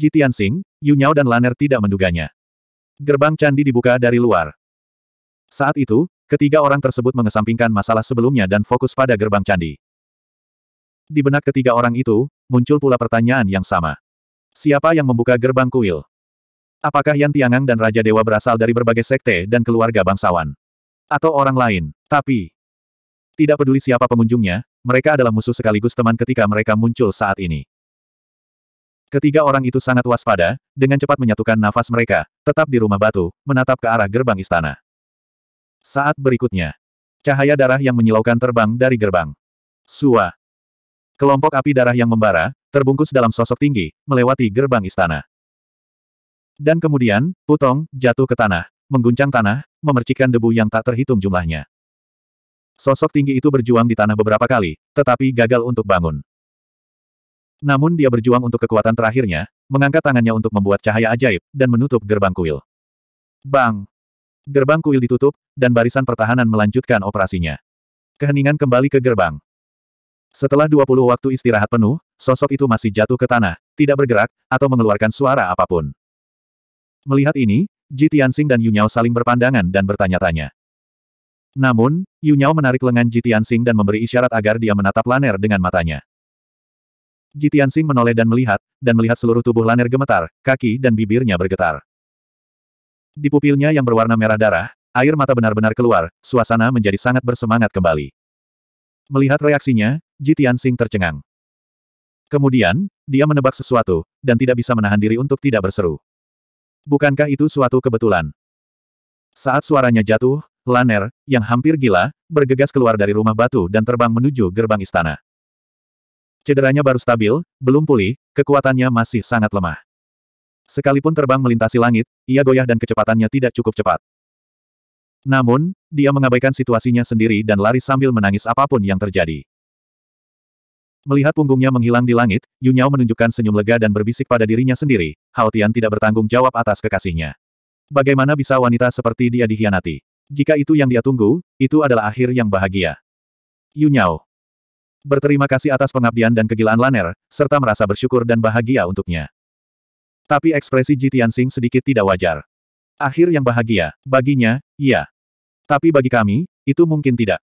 Ji Tianxing, Yu dan Laner tidak menduganya. Gerbang candi dibuka dari luar. Saat itu, ketiga orang tersebut mengesampingkan masalah sebelumnya dan fokus pada gerbang candi. Di benak ketiga orang itu, muncul pula pertanyaan yang sama. Siapa yang membuka gerbang kuil? Apakah Yan Tiangang dan Raja Dewa berasal dari berbagai sekte dan keluarga bangsawan? Atau orang lain? Tapi, tidak peduli siapa pengunjungnya, mereka adalah musuh sekaligus teman ketika mereka muncul saat ini. Ketiga orang itu sangat waspada, dengan cepat menyatukan nafas mereka, tetap di rumah batu, menatap ke arah gerbang istana. Saat berikutnya, cahaya darah yang menyilaukan terbang dari gerbang. Sua. Kelompok api darah yang membara, terbungkus dalam sosok tinggi, melewati gerbang istana. Dan kemudian, putong, jatuh ke tanah, mengguncang tanah, memercikan debu yang tak terhitung jumlahnya. Sosok tinggi itu berjuang di tanah beberapa kali, tetapi gagal untuk bangun. Namun dia berjuang untuk kekuatan terakhirnya, mengangkat tangannya untuk membuat cahaya ajaib, dan menutup gerbang kuil. Bang! Gerbang kuil ditutup, dan barisan pertahanan melanjutkan operasinya. Keheningan kembali ke gerbang. Setelah 20 waktu istirahat penuh, sosok itu masih jatuh ke tanah, tidak bergerak, atau mengeluarkan suara apapun. Melihat ini, Ji Tianxing dan Yu saling berpandangan dan bertanya-tanya. Namun, Yu menarik lengan Ji Tianxing dan memberi isyarat agar dia menatap Laner dengan matanya. Jitian Tianxing menoleh dan melihat, dan melihat seluruh tubuh Laner gemetar, kaki dan bibirnya bergetar. Di pupilnya yang berwarna merah darah, air mata benar-benar keluar, suasana menjadi sangat bersemangat kembali. Melihat reaksinya, Jitian Tianxing tercengang. Kemudian, dia menebak sesuatu, dan tidak bisa menahan diri untuk tidak berseru. Bukankah itu suatu kebetulan? Saat suaranya jatuh, Laner, yang hampir gila, bergegas keluar dari rumah batu dan terbang menuju gerbang istana. Cederanya baru stabil, belum pulih, kekuatannya masih sangat lemah. Sekalipun terbang melintasi langit, ia goyah dan kecepatannya tidak cukup cepat. Namun, dia mengabaikan situasinya sendiri dan lari sambil menangis apapun yang terjadi. Melihat punggungnya menghilang di langit, Yunyao menunjukkan senyum lega dan berbisik pada dirinya sendiri, Hao Tian tidak bertanggung jawab atas kekasihnya. Bagaimana bisa wanita seperti dia dihianati? Jika itu yang dia tunggu, itu adalah akhir yang bahagia. Yunyao, Berterima kasih atas pengabdian dan kegilaan Laner, serta merasa bersyukur dan bahagia untuknya. Tapi ekspresi Ji Tianxing sedikit tidak wajar. Akhir yang bahagia, baginya, iya. Tapi bagi kami, itu mungkin tidak.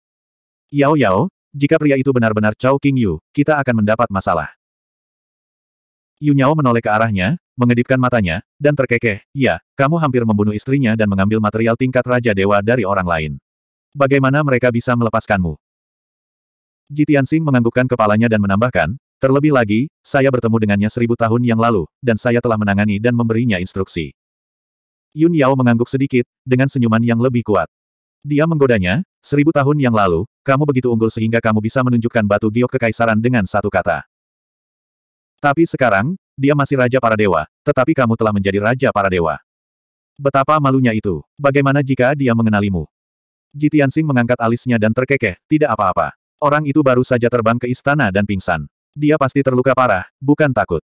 Yao Yao, jika pria itu benar-benar Chao King Yu, kita akan mendapat masalah. Yu Nyao menoleh ke arahnya, mengedipkan matanya, dan terkekeh, iya, kamu hampir membunuh istrinya dan mengambil material tingkat Raja Dewa dari orang lain. Bagaimana mereka bisa melepaskanmu? Jitian Sing menganggukkan kepalanya dan menambahkan, terlebih lagi, saya bertemu dengannya seribu tahun yang lalu, dan saya telah menangani dan memberinya instruksi. Yun Yao mengangguk sedikit, dengan senyuman yang lebih kuat. Dia menggodanya, seribu tahun yang lalu, kamu begitu unggul sehingga kamu bisa menunjukkan batu giok kekaisaran dengan satu kata. Tapi sekarang, dia masih raja para dewa, tetapi kamu telah menjadi raja para dewa. Betapa malunya itu. Bagaimana jika dia mengenalimu? Jitiansing mengangkat alisnya dan terkekeh, tidak apa-apa. Orang itu baru saja terbang ke istana dan pingsan. Dia pasti terluka parah, bukan takut.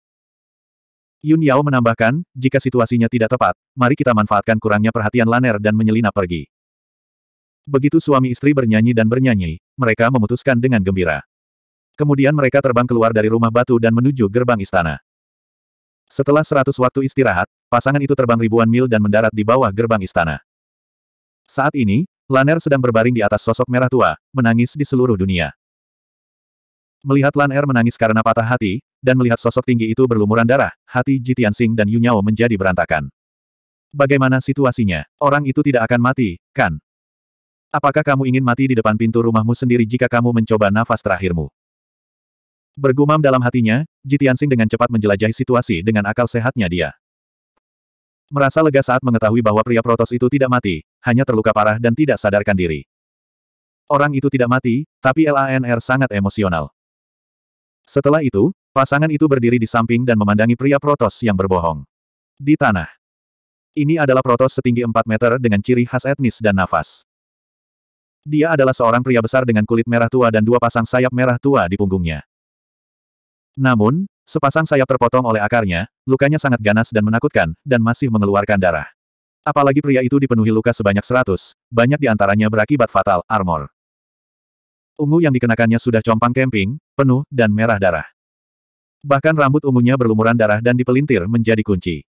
Yun Yao menambahkan, jika situasinya tidak tepat, mari kita manfaatkan kurangnya perhatian Laner dan menyelinap pergi. Begitu suami istri bernyanyi dan bernyanyi, mereka memutuskan dengan gembira. Kemudian mereka terbang keluar dari rumah batu dan menuju gerbang istana. Setelah seratus waktu istirahat, pasangan itu terbang ribuan mil dan mendarat di bawah gerbang istana. Saat ini, Laner sedang berbaring di atas sosok merah tua, menangis di seluruh dunia. Melihat Laner menangis karena patah hati, dan melihat sosok tinggi itu berlumuran darah, hati Ji Tianxing dan Yunyao menjadi berantakan. Bagaimana situasinya? Orang itu tidak akan mati, kan? Apakah kamu ingin mati di depan pintu rumahmu sendiri jika kamu mencoba nafas terakhirmu? Bergumam dalam hatinya, Ji Tianxing dengan cepat menjelajahi situasi dengan akal sehatnya dia. Merasa lega saat mengetahui bahwa pria Protos itu tidak mati, hanya terluka parah dan tidak sadarkan diri. Orang itu tidak mati, tapi LANR sangat emosional. Setelah itu, pasangan itu berdiri di samping dan memandangi pria Protos yang berbohong. Di tanah. Ini adalah Protos setinggi 4 meter dengan ciri khas etnis dan nafas. Dia adalah seorang pria besar dengan kulit merah tua dan dua pasang sayap merah tua di punggungnya. Namun, Sepasang sayap terpotong oleh akarnya, lukanya sangat ganas dan menakutkan, dan masih mengeluarkan darah. Apalagi pria itu dipenuhi luka sebanyak seratus, banyak di antaranya berakibat fatal, armor. Ungu yang dikenakannya sudah compang kemping, penuh, dan merah darah. Bahkan rambut ungunya berlumuran darah dan dipelintir menjadi kunci.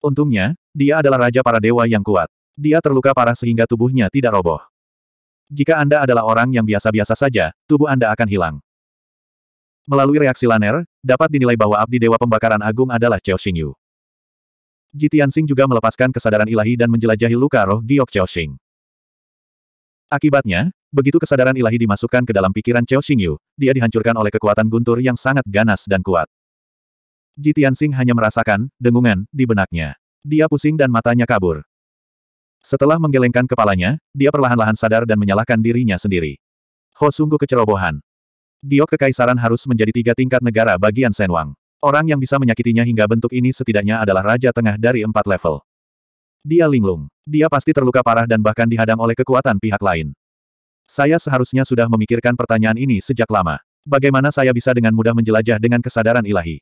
Untungnya, dia adalah raja para dewa yang kuat. Dia terluka parah sehingga tubuhnya tidak roboh. Jika Anda adalah orang yang biasa-biasa saja, tubuh Anda akan hilang. Melalui reaksi Laner, dapat dinilai bahwa abdi Dewa Pembakaran Agung adalah Chao Xingyu. Jitiansing juga melepaskan kesadaran ilahi dan menjelajahi luka roh Giok Chao Xing. Akibatnya, begitu kesadaran ilahi dimasukkan ke dalam pikiran Chao Xingyu, dia dihancurkan oleh kekuatan guntur yang sangat ganas dan kuat. Jitiansing hanya merasakan dengungan di benaknya. Dia pusing dan matanya kabur. Setelah menggelengkan kepalanya, dia perlahan-lahan sadar dan menyalahkan dirinya sendiri. Ho sungguh kecerobohan. Giok kekaisaran harus menjadi tiga tingkat negara bagian Senwang. Orang yang bisa menyakitinya hingga bentuk ini setidaknya adalah raja tengah dari empat level. Dia linglung. Dia pasti terluka parah dan bahkan dihadang oleh kekuatan pihak lain. Saya seharusnya sudah memikirkan pertanyaan ini sejak lama. Bagaimana saya bisa dengan mudah menjelajah dengan kesadaran ilahi?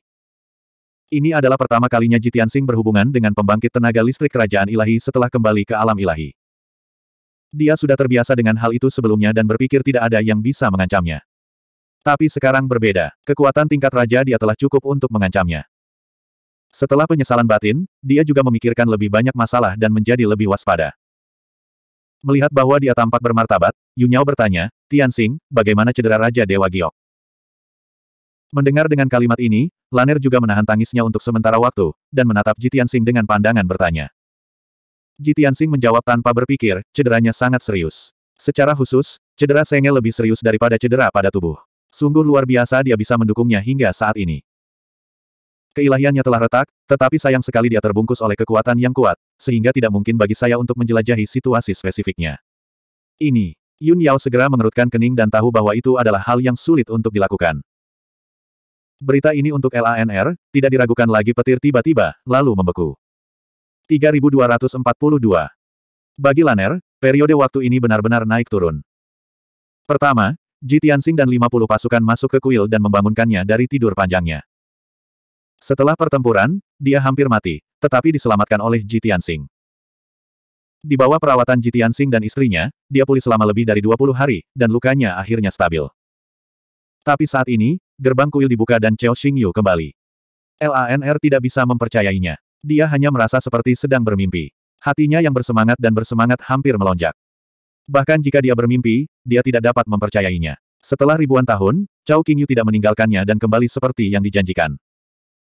Ini adalah pertama kalinya Jitian Sing berhubungan dengan pembangkit tenaga listrik kerajaan ilahi setelah kembali ke alam ilahi. Dia sudah terbiasa dengan hal itu sebelumnya dan berpikir tidak ada yang bisa mengancamnya. Tapi sekarang berbeda, kekuatan tingkat raja dia telah cukup untuk mengancamnya. Setelah penyesalan batin, dia juga memikirkan lebih banyak masalah dan menjadi lebih waspada. Melihat bahwa dia tampak bermartabat, Yunyao bertanya, Tianxing, bagaimana cedera Raja Dewa Giok? Mendengar dengan kalimat ini, Laner juga menahan tangisnya untuk sementara waktu, dan menatap Ji Xing dengan pandangan bertanya. Ji Xing menjawab tanpa berpikir, cederanya sangat serius. Secara khusus, cedera sengel lebih serius daripada cedera pada tubuh. Sungguh luar biasa dia bisa mendukungnya hingga saat ini. Keilahiannya telah retak, tetapi sayang sekali dia terbungkus oleh kekuatan yang kuat, sehingga tidak mungkin bagi saya untuk menjelajahi situasi spesifiknya. Ini, Yun Yao segera mengerutkan kening dan tahu bahwa itu adalah hal yang sulit untuk dilakukan. Berita ini untuk LANR, tidak diragukan lagi petir tiba-tiba, lalu membeku. 3242 Bagi Laner, periode waktu ini benar-benar naik turun. Pertama, Ji Tianxing dan 50 pasukan masuk ke kuil dan membangunkannya dari tidur panjangnya. Setelah pertempuran, dia hampir mati, tetapi diselamatkan oleh Ji Tianxing. Di bawah perawatan Ji Tianxing dan istrinya, dia pulih selama lebih dari 20 hari, dan lukanya akhirnya stabil. Tapi saat ini, gerbang kuil dibuka dan Chao Xingyu kembali. LANR tidak bisa mempercayainya. Dia hanya merasa seperti sedang bermimpi. Hatinya yang bersemangat dan bersemangat hampir melonjak. Bahkan jika dia bermimpi, dia tidak dapat mempercayainya. Setelah ribuan tahun, Cao Qingyu tidak meninggalkannya dan kembali seperti yang dijanjikan.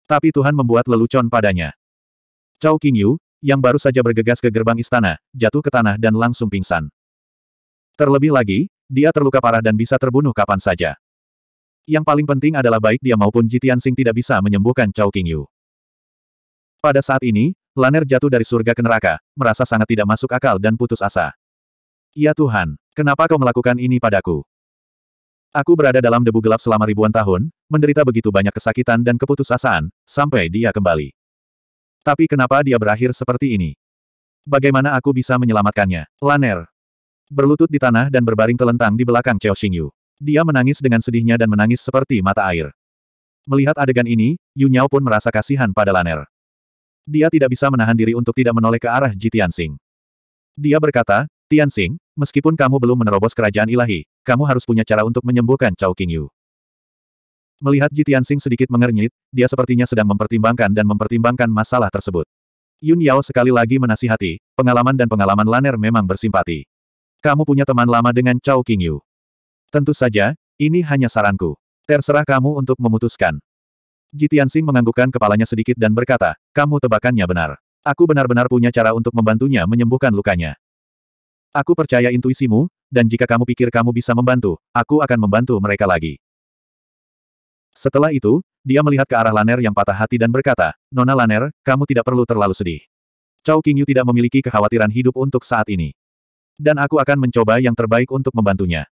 Tapi Tuhan membuat lelucon padanya. Cao Qingyu, yang baru saja bergegas ke gerbang istana, jatuh ke tanah dan langsung pingsan. Terlebih lagi, dia terluka parah dan bisa terbunuh kapan saja. Yang paling penting adalah baik dia maupun Jitian Sing tidak bisa menyembuhkan Cao Qingyu. Pada saat ini, Laner jatuh dari surga ke neraka, merasa sangat tidak masuk akal dan putus asa. Ya Tuhan, kenapa kau melakukan ini padaku? Aku berada dalam debu gelap selama ribuan tahun, menderita begitu banyak kesakitan dan keputusasaan, sampai dia kembali. Tapi kenapa dia berakhir seperti ini? Bagaimana aku bisa menyelamatkannya? Laner. Berlutut di tanah dan berbaring telentang di belakang Chao Xingyu. Dia menangis dengan sedihnya dan menangis seperti mata air. Melihat adegan ini, Yu Nyao pun merasa kasihan pada Laner. Dia tidak bisa menahan diri untuk tidak menoleh ke arah Jitian Sing. Dia berkata, Tian Xing, meskipun kamu belum menerobos kerajaan ilahi, kamu harus punya cara untuk menyembuhkan Cao Qingyu. Melihat Ji Tian Xing sedikit mengernyit, dia sepertinya sedang mempertimbangkan dan mempertimbangkan masalah tersebut. Yun Yao sekali lagi menasihati, pengalaman dan pengalaman Laner memang bersimpati. Kamu punya teman lama dengan Cao Qingyu. Tentu saja, ini hanya saranku. Terserah kamu untuk memutuskan. Ji Tianxing menganggukkan kepalanya sedikit dan berkata, kamu tebakannya benar. Aku benar-benar punya cara untuk membantunya menyembuhkan lukanya. Aku percaya intuisimu, dan jika kamu pikir kamu bisa membantu, aku akan membantu mereka lagi. Setelah itu, dia melihat ke arah Laner yang patah hati dan berkata, Nona Laner, kamu tidak perlu terlalu sedih. Cao Qingyu tidak memiliki kekhawatiran hidup untuk saat ini. Dan aku akan mencoba yang terbaik untuk membantunya.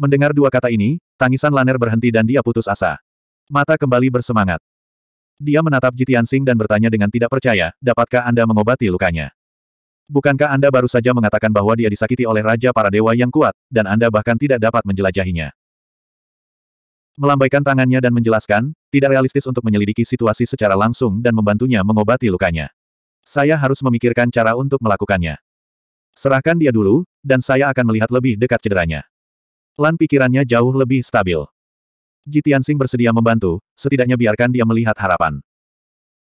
Mendengar dua kata ini, tangisan Laner berhenti dan dia putus asa. Mata kembali bersemangat. Dia menatap Jitian Jitiansing dan bertanya dengan tidak percaya, dapatkah Anda mengobati lukanya? Bukankah Anda baru saja mengatakan bahwa dia disakiti oleh Raja para Dewa yang kuat, dan Anda bahkan tidak dapat menjelajahinya? Melambaikan tangannya dan menjelaskan, tidak realistis untuk menyelidiki situasi secara langsung dan membantunya mengobati lukanya. Saya harus memikirkan cara untuk melakukannya. Serahkan dia dulu, dan saya akan melihat lebih dekat cederanya. Lan pikirannya jauh lebih stabil. Jitian Sing bersedia membantu, setidaknya biarkan dia melihat harapan.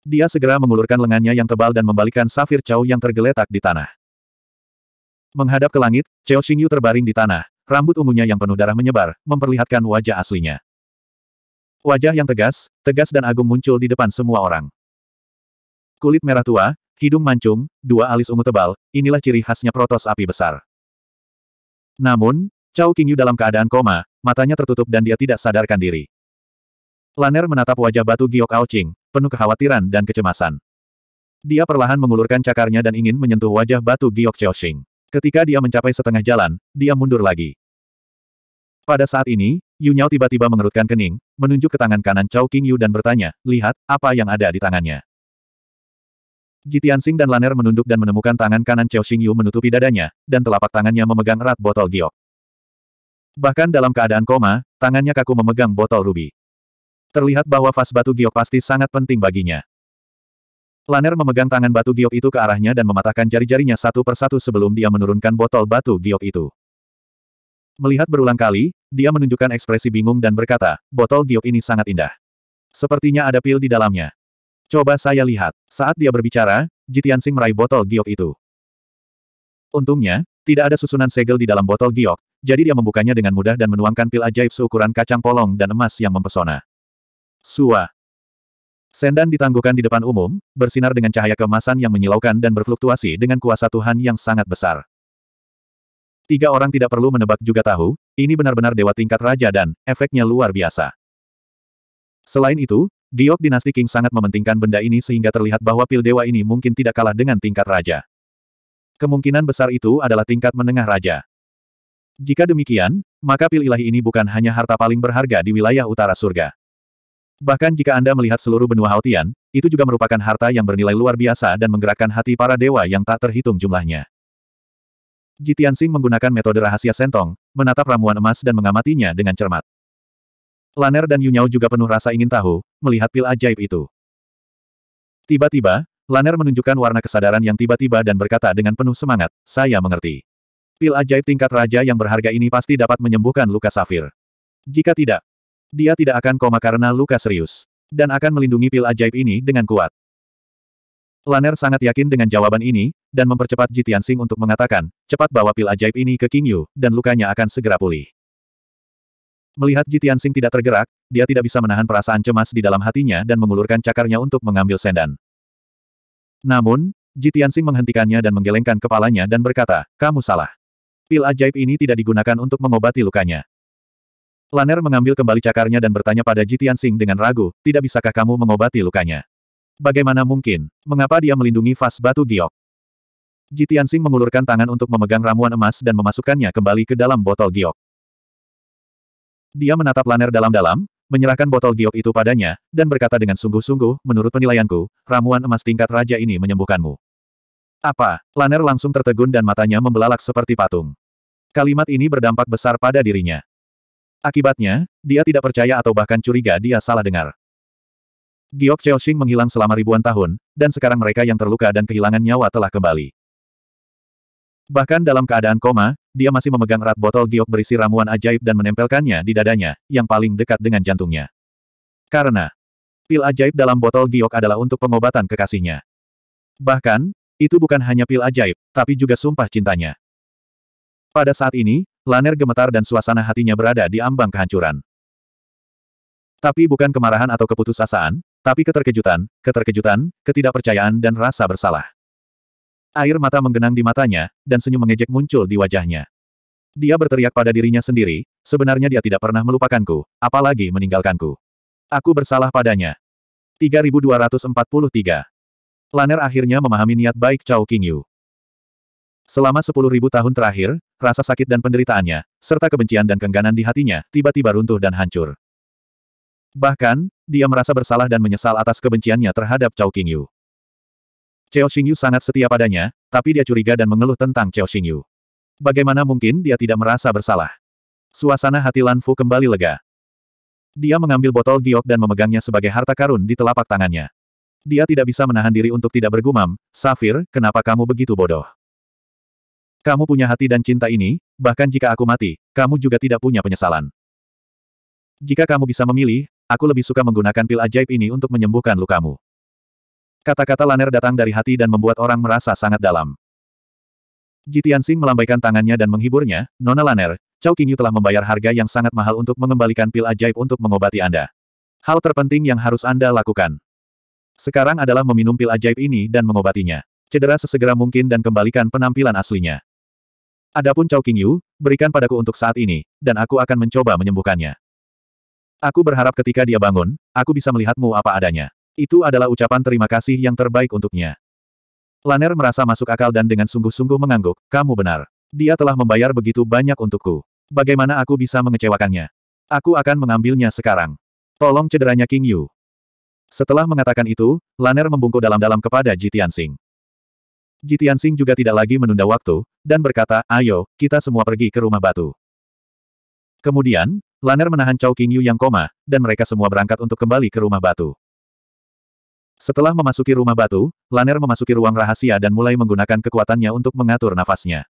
Dia segera mengulurkan lengannya yang tebal dan membalikkan safir Chao yang tergeletak di tanah. Menghadap ke langit, Chao Xingyu terbaring di tanah, rambut ungunya yang penuh darah menyebar, memperlihatkan wajah aslinya. Wajah yang tegas, tegas dan agung muncul di depan semua orang. Kulit merah tua, hidung mancung, dua alis ungu tebal, inilah ciri khasnya protos api besar. Namun, Chao Qingyu dalam keadaan koma, matanya tertutup dan dia tidak sadarkan diri. Laner menatap wajah batu giok Ao penuh kekhawatiran dan kecemasan. Dia perlahan mengulurkan cakarnya dan ingin menyentuh wajah batu giok Xing. Ketika dia mencapai setengah jalan, dia mundur lagi. Pada saat ini, Yu tiba-tiba mengerutkan kening, menunjuk ke tangan kanan Chao King Yu dan bertanya, lihat, apa yang ada di tangannya. Jitian Tianxing dan Laner menunduk dan menemukan tangan kanan Chao Xingyu menutupi dadanya, dan telapak tangannya memegang erat botol giok. Bahkan dalam keadaan koma, tangannya kaku memegang botol rubi terlihat bahwa vas batu giok pasti sangat penting baginya. Laner memegang tangan batu giok itu ke arahnya dan mematahkan jari-jarinya satu persatu sebelum dia menurunkan botol batu giok itu. Melihat berulang kali, dia menunjukkan ekspresi bingung dan berkata, botol giok ini sangat indah. Sepertinya ada pil di dalamnya. Coba saya lihat. Saat dia berbicara, Jitian Sing meraih botol giok itu. Untungnya, tidak ada susunan segel di dalam botol giok, jadi dia membukanya dengan mudah dan menuangkan pil ajaib seukuran kacang polong dan emas yang mempesona. Sua. Sendan ditangguhkan di depan umum, bersinar dengan cahaya kemasan yang menyilaukan dan berfluktuasi dengan kuasa Tuhan yang sangat besar. Tiga orang tidak perlu menebak juga tahu, ini benar-benar dewa tingkat raja dan efeknya luar biasa. Selain itu, Giok Dinasti King sangat mementingkan benda ini sehingga terlihat bahwa pil dewa ini mungkin tidak kalah dengan tingkat raja. Kemungkinan besar itu adalah tingkat menengah raja. Jika demikian, maka pil ilahi ini bukan hanya harta paling berharga di wilayah utara surga. Bahkan jika Anda melihat seluruh benua Haotian, itu juga merupakan harta yang bernilai luar biasa dan menggerakkan hati para dewa yang tak terhitung jumlahnya. Jitian Jitiansing menggunakan metode rahasia sentong, menatap ramuan emas dan mengamatinya dengan cermat. Laner dan Yunyao juga penuh rasa ingin tahu, melihat pil ajaib itu. Tiba-tiba, Laner menunjukkan warna kesadaran yang tiba-tiba dan berkata dengan penuh semangat, saya mengerti. Pil ajaib tingkat raja yang berharga ini pasti dapat menyembuhkan luka safir. Jika tidak, dia tidak akan koma karena luka serius. Dan akan melindungi pil ajaib ini dengan kuat. Laner sangat yakin dengan jawaban ini, dan mempercepat Jitian Sing untuk mengatakan, cepat bawa pil ajaib ini ke King Yu, dan lukanya akan segera pulih. Melihat Jitian Sing tidak tergerak, dia tidak bisa menahan perasaan cemas di dalam hatinya dan mengulurkan cakarnya untuk mengambil sendan. Namun, Jitian Sing menghentikannya dan menggelengkan kepalanya dan berkata, kamu salah. Pil ajaib ini tidak digunakan untuk mengobati lukanya. Laner mengambil kembali cakarnya dan bertanya pada Jitian Sing dengan ragu, tidak bisakah kamu mengobati lukanya? Bagaimana mungkin? Mengapa dia melindungi vas batu giok? Jitian Sing mengulurkan tangan untuk memegang ramuan emas dan memasukkannya kembali ke dalam botol giok. Dia menatap Laner dalam-dalam, menyerahkan botol giok itu padanya, dan berkata dengan sungguh-sungguh, menurut penilaianku, ramuan emas tingkat raja ini menyembuhkanmu. Apa? Laner langsung tertegun dan matanya membelalak seperti patung. Kalimat ini berdampak besar pada dirinya. Akibatnya, dia tidak percaya atau bahkan curiga dia salah dengar. Giok Xing menghilang selama ribuan tahun, dan sekarang mereka yang terluka dan kehilangan nyawa telah kembali. Bahkan dalam keadaan koma, dia masih memegang erat botol giok berisi ramuan ajaib dan menempelkannya di dadanya, yang paling dekat dengan jantungnya. Karena pil ajaib dalam botol giok adalah untuk pengobatan kekasihnya. Bahkan, itu bukan hanya pil ajaib, tapi juga sumpah cintanya. Pada saat ini, Laner gemetar dan suasana hatinya berada di ambang kehancuran. Tapi bukan kemarahan atau keputusasaan, tapi keterkejutan, keterkejutan, ketidakpercayaan dan rasa bersalah. Air mata menggenang di matanya, dan senyum mengejek muncul di wajahnya. Dia berteriak pada dirinya sendiri, sebenarnya dia tidak pernah melupakanku, apalagi meninggalkanku. Aku bersalah padanya. 3243 Laner akhirnya memahami niat baik Chao Qingyu. Selama 10.000 tahun terakhir, rasa sakit dan penderitaannya, serta kebencian dan kengganan di hatinya, tiba-tiba runtuh dan hancur. Bahkan, dia merasa bersalah dan menyesal atas kebenciannya terhadap Cao Qingyu. Cao Xingyu sangat setia padanya, tapi dia curiga dan mengeluh tentang Cao Xingyu. Bagaimana mungkin dia tidak merasa bersalah? Suasana hati Lan Fu kembali lega. Dia mengambil botol giok dan memegangnya sebagai harta karun di telapak tangannya. Dia tidak bisa menahan diri untuk tidak bergumam, Safir, kenapa kamu begitu bodoh? Kamu punya hati dan cinta ini, bahkan jika aku mati, kamu juga tidak punya penyesalan. Jika kamu bisa memilih, aku lebih suka menggunakan pil ajaib ini untuk menyembuhkan lukamu. Kata-kata Laner datang dari hati dan membuat orang merasa sangat dalam. Jitian Sing melambaikan tangannya dan menghiburnya, Nona Laner, Chow King Yu telah membayar harga yang sangat mahal untuk mengembalikan pil ajaib untuk mengobati Anda. Hal terpenting yang harus Anda lakukan. Sekarang adalah meminum pil ajaib ini dan mengobatinya. Cedera sesegera mungkin dan kembalikan penampilan aslinya. Adapun Chao Qingyu, berikan padaku untuk saat ini, dan aku akan mencoba menyembuhkannya. Aku berharap ketika dia bangun, aku bisa melihatmu apa adanya. Itu adalah ucapan terima kasih yang terbaik untuknya. Laner merasa masuk akal dan dengan sungguh-sungguh mengangguk, kamu benar. Dia telah membayar begitu banyak untukku. Bagaimana aku bisa mengecewakannya? Aku akan mengambilnya sekarang. Tolong cederanya King Yu. Setelah mengatakan itu, Laner membungkuk dalam-dalam kepada Ji Tianxing. Jitian Sing juga tidak lagi menunda waktu, dan berkata, ayo, kita semua pergi ke rumah batu. Kemudian, Laner menahan Chow King Yu yang koma, dan mereka semua berangkat untuk kembali ke rumah batu. Setelah memasuki rumah batu, Laner memasuki ruang rahasia dan mulai menggunakan kekuatannya untuk mengatur nafasnya.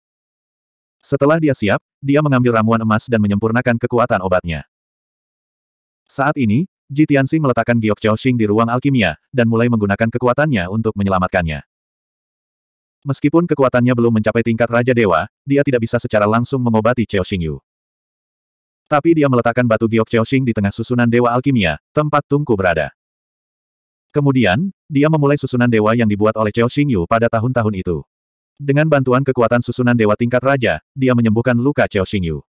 Setelah dia siap, dia mengambil ramuan emas dan menyempurnakan kekuatan obatnya. Saat ini, Ji Tianxi meletakkan Giok Chao Xing di ruang alkimia, dan mulai menggunakan kekuatannya untuk menyelamatkannya. Meskipun kekuatannya belum mencapai tingkat Raja Dewa, dia tidak bisa secara langsung mengobati Cheo Xingyu. Tapi dia meletakkan batu giok Cheo Xing di tengah susunan Dewa Alkimia, tempat Tungku berada. Kemudian, dia memulai susunan dewa yang dibuat oleh Cheo Xingyu pada tahun-tahun itu. Dengan bantuan kekuatan susunan dewa tingkat raja, dia menyembuhkan luka Cheo Xingyu.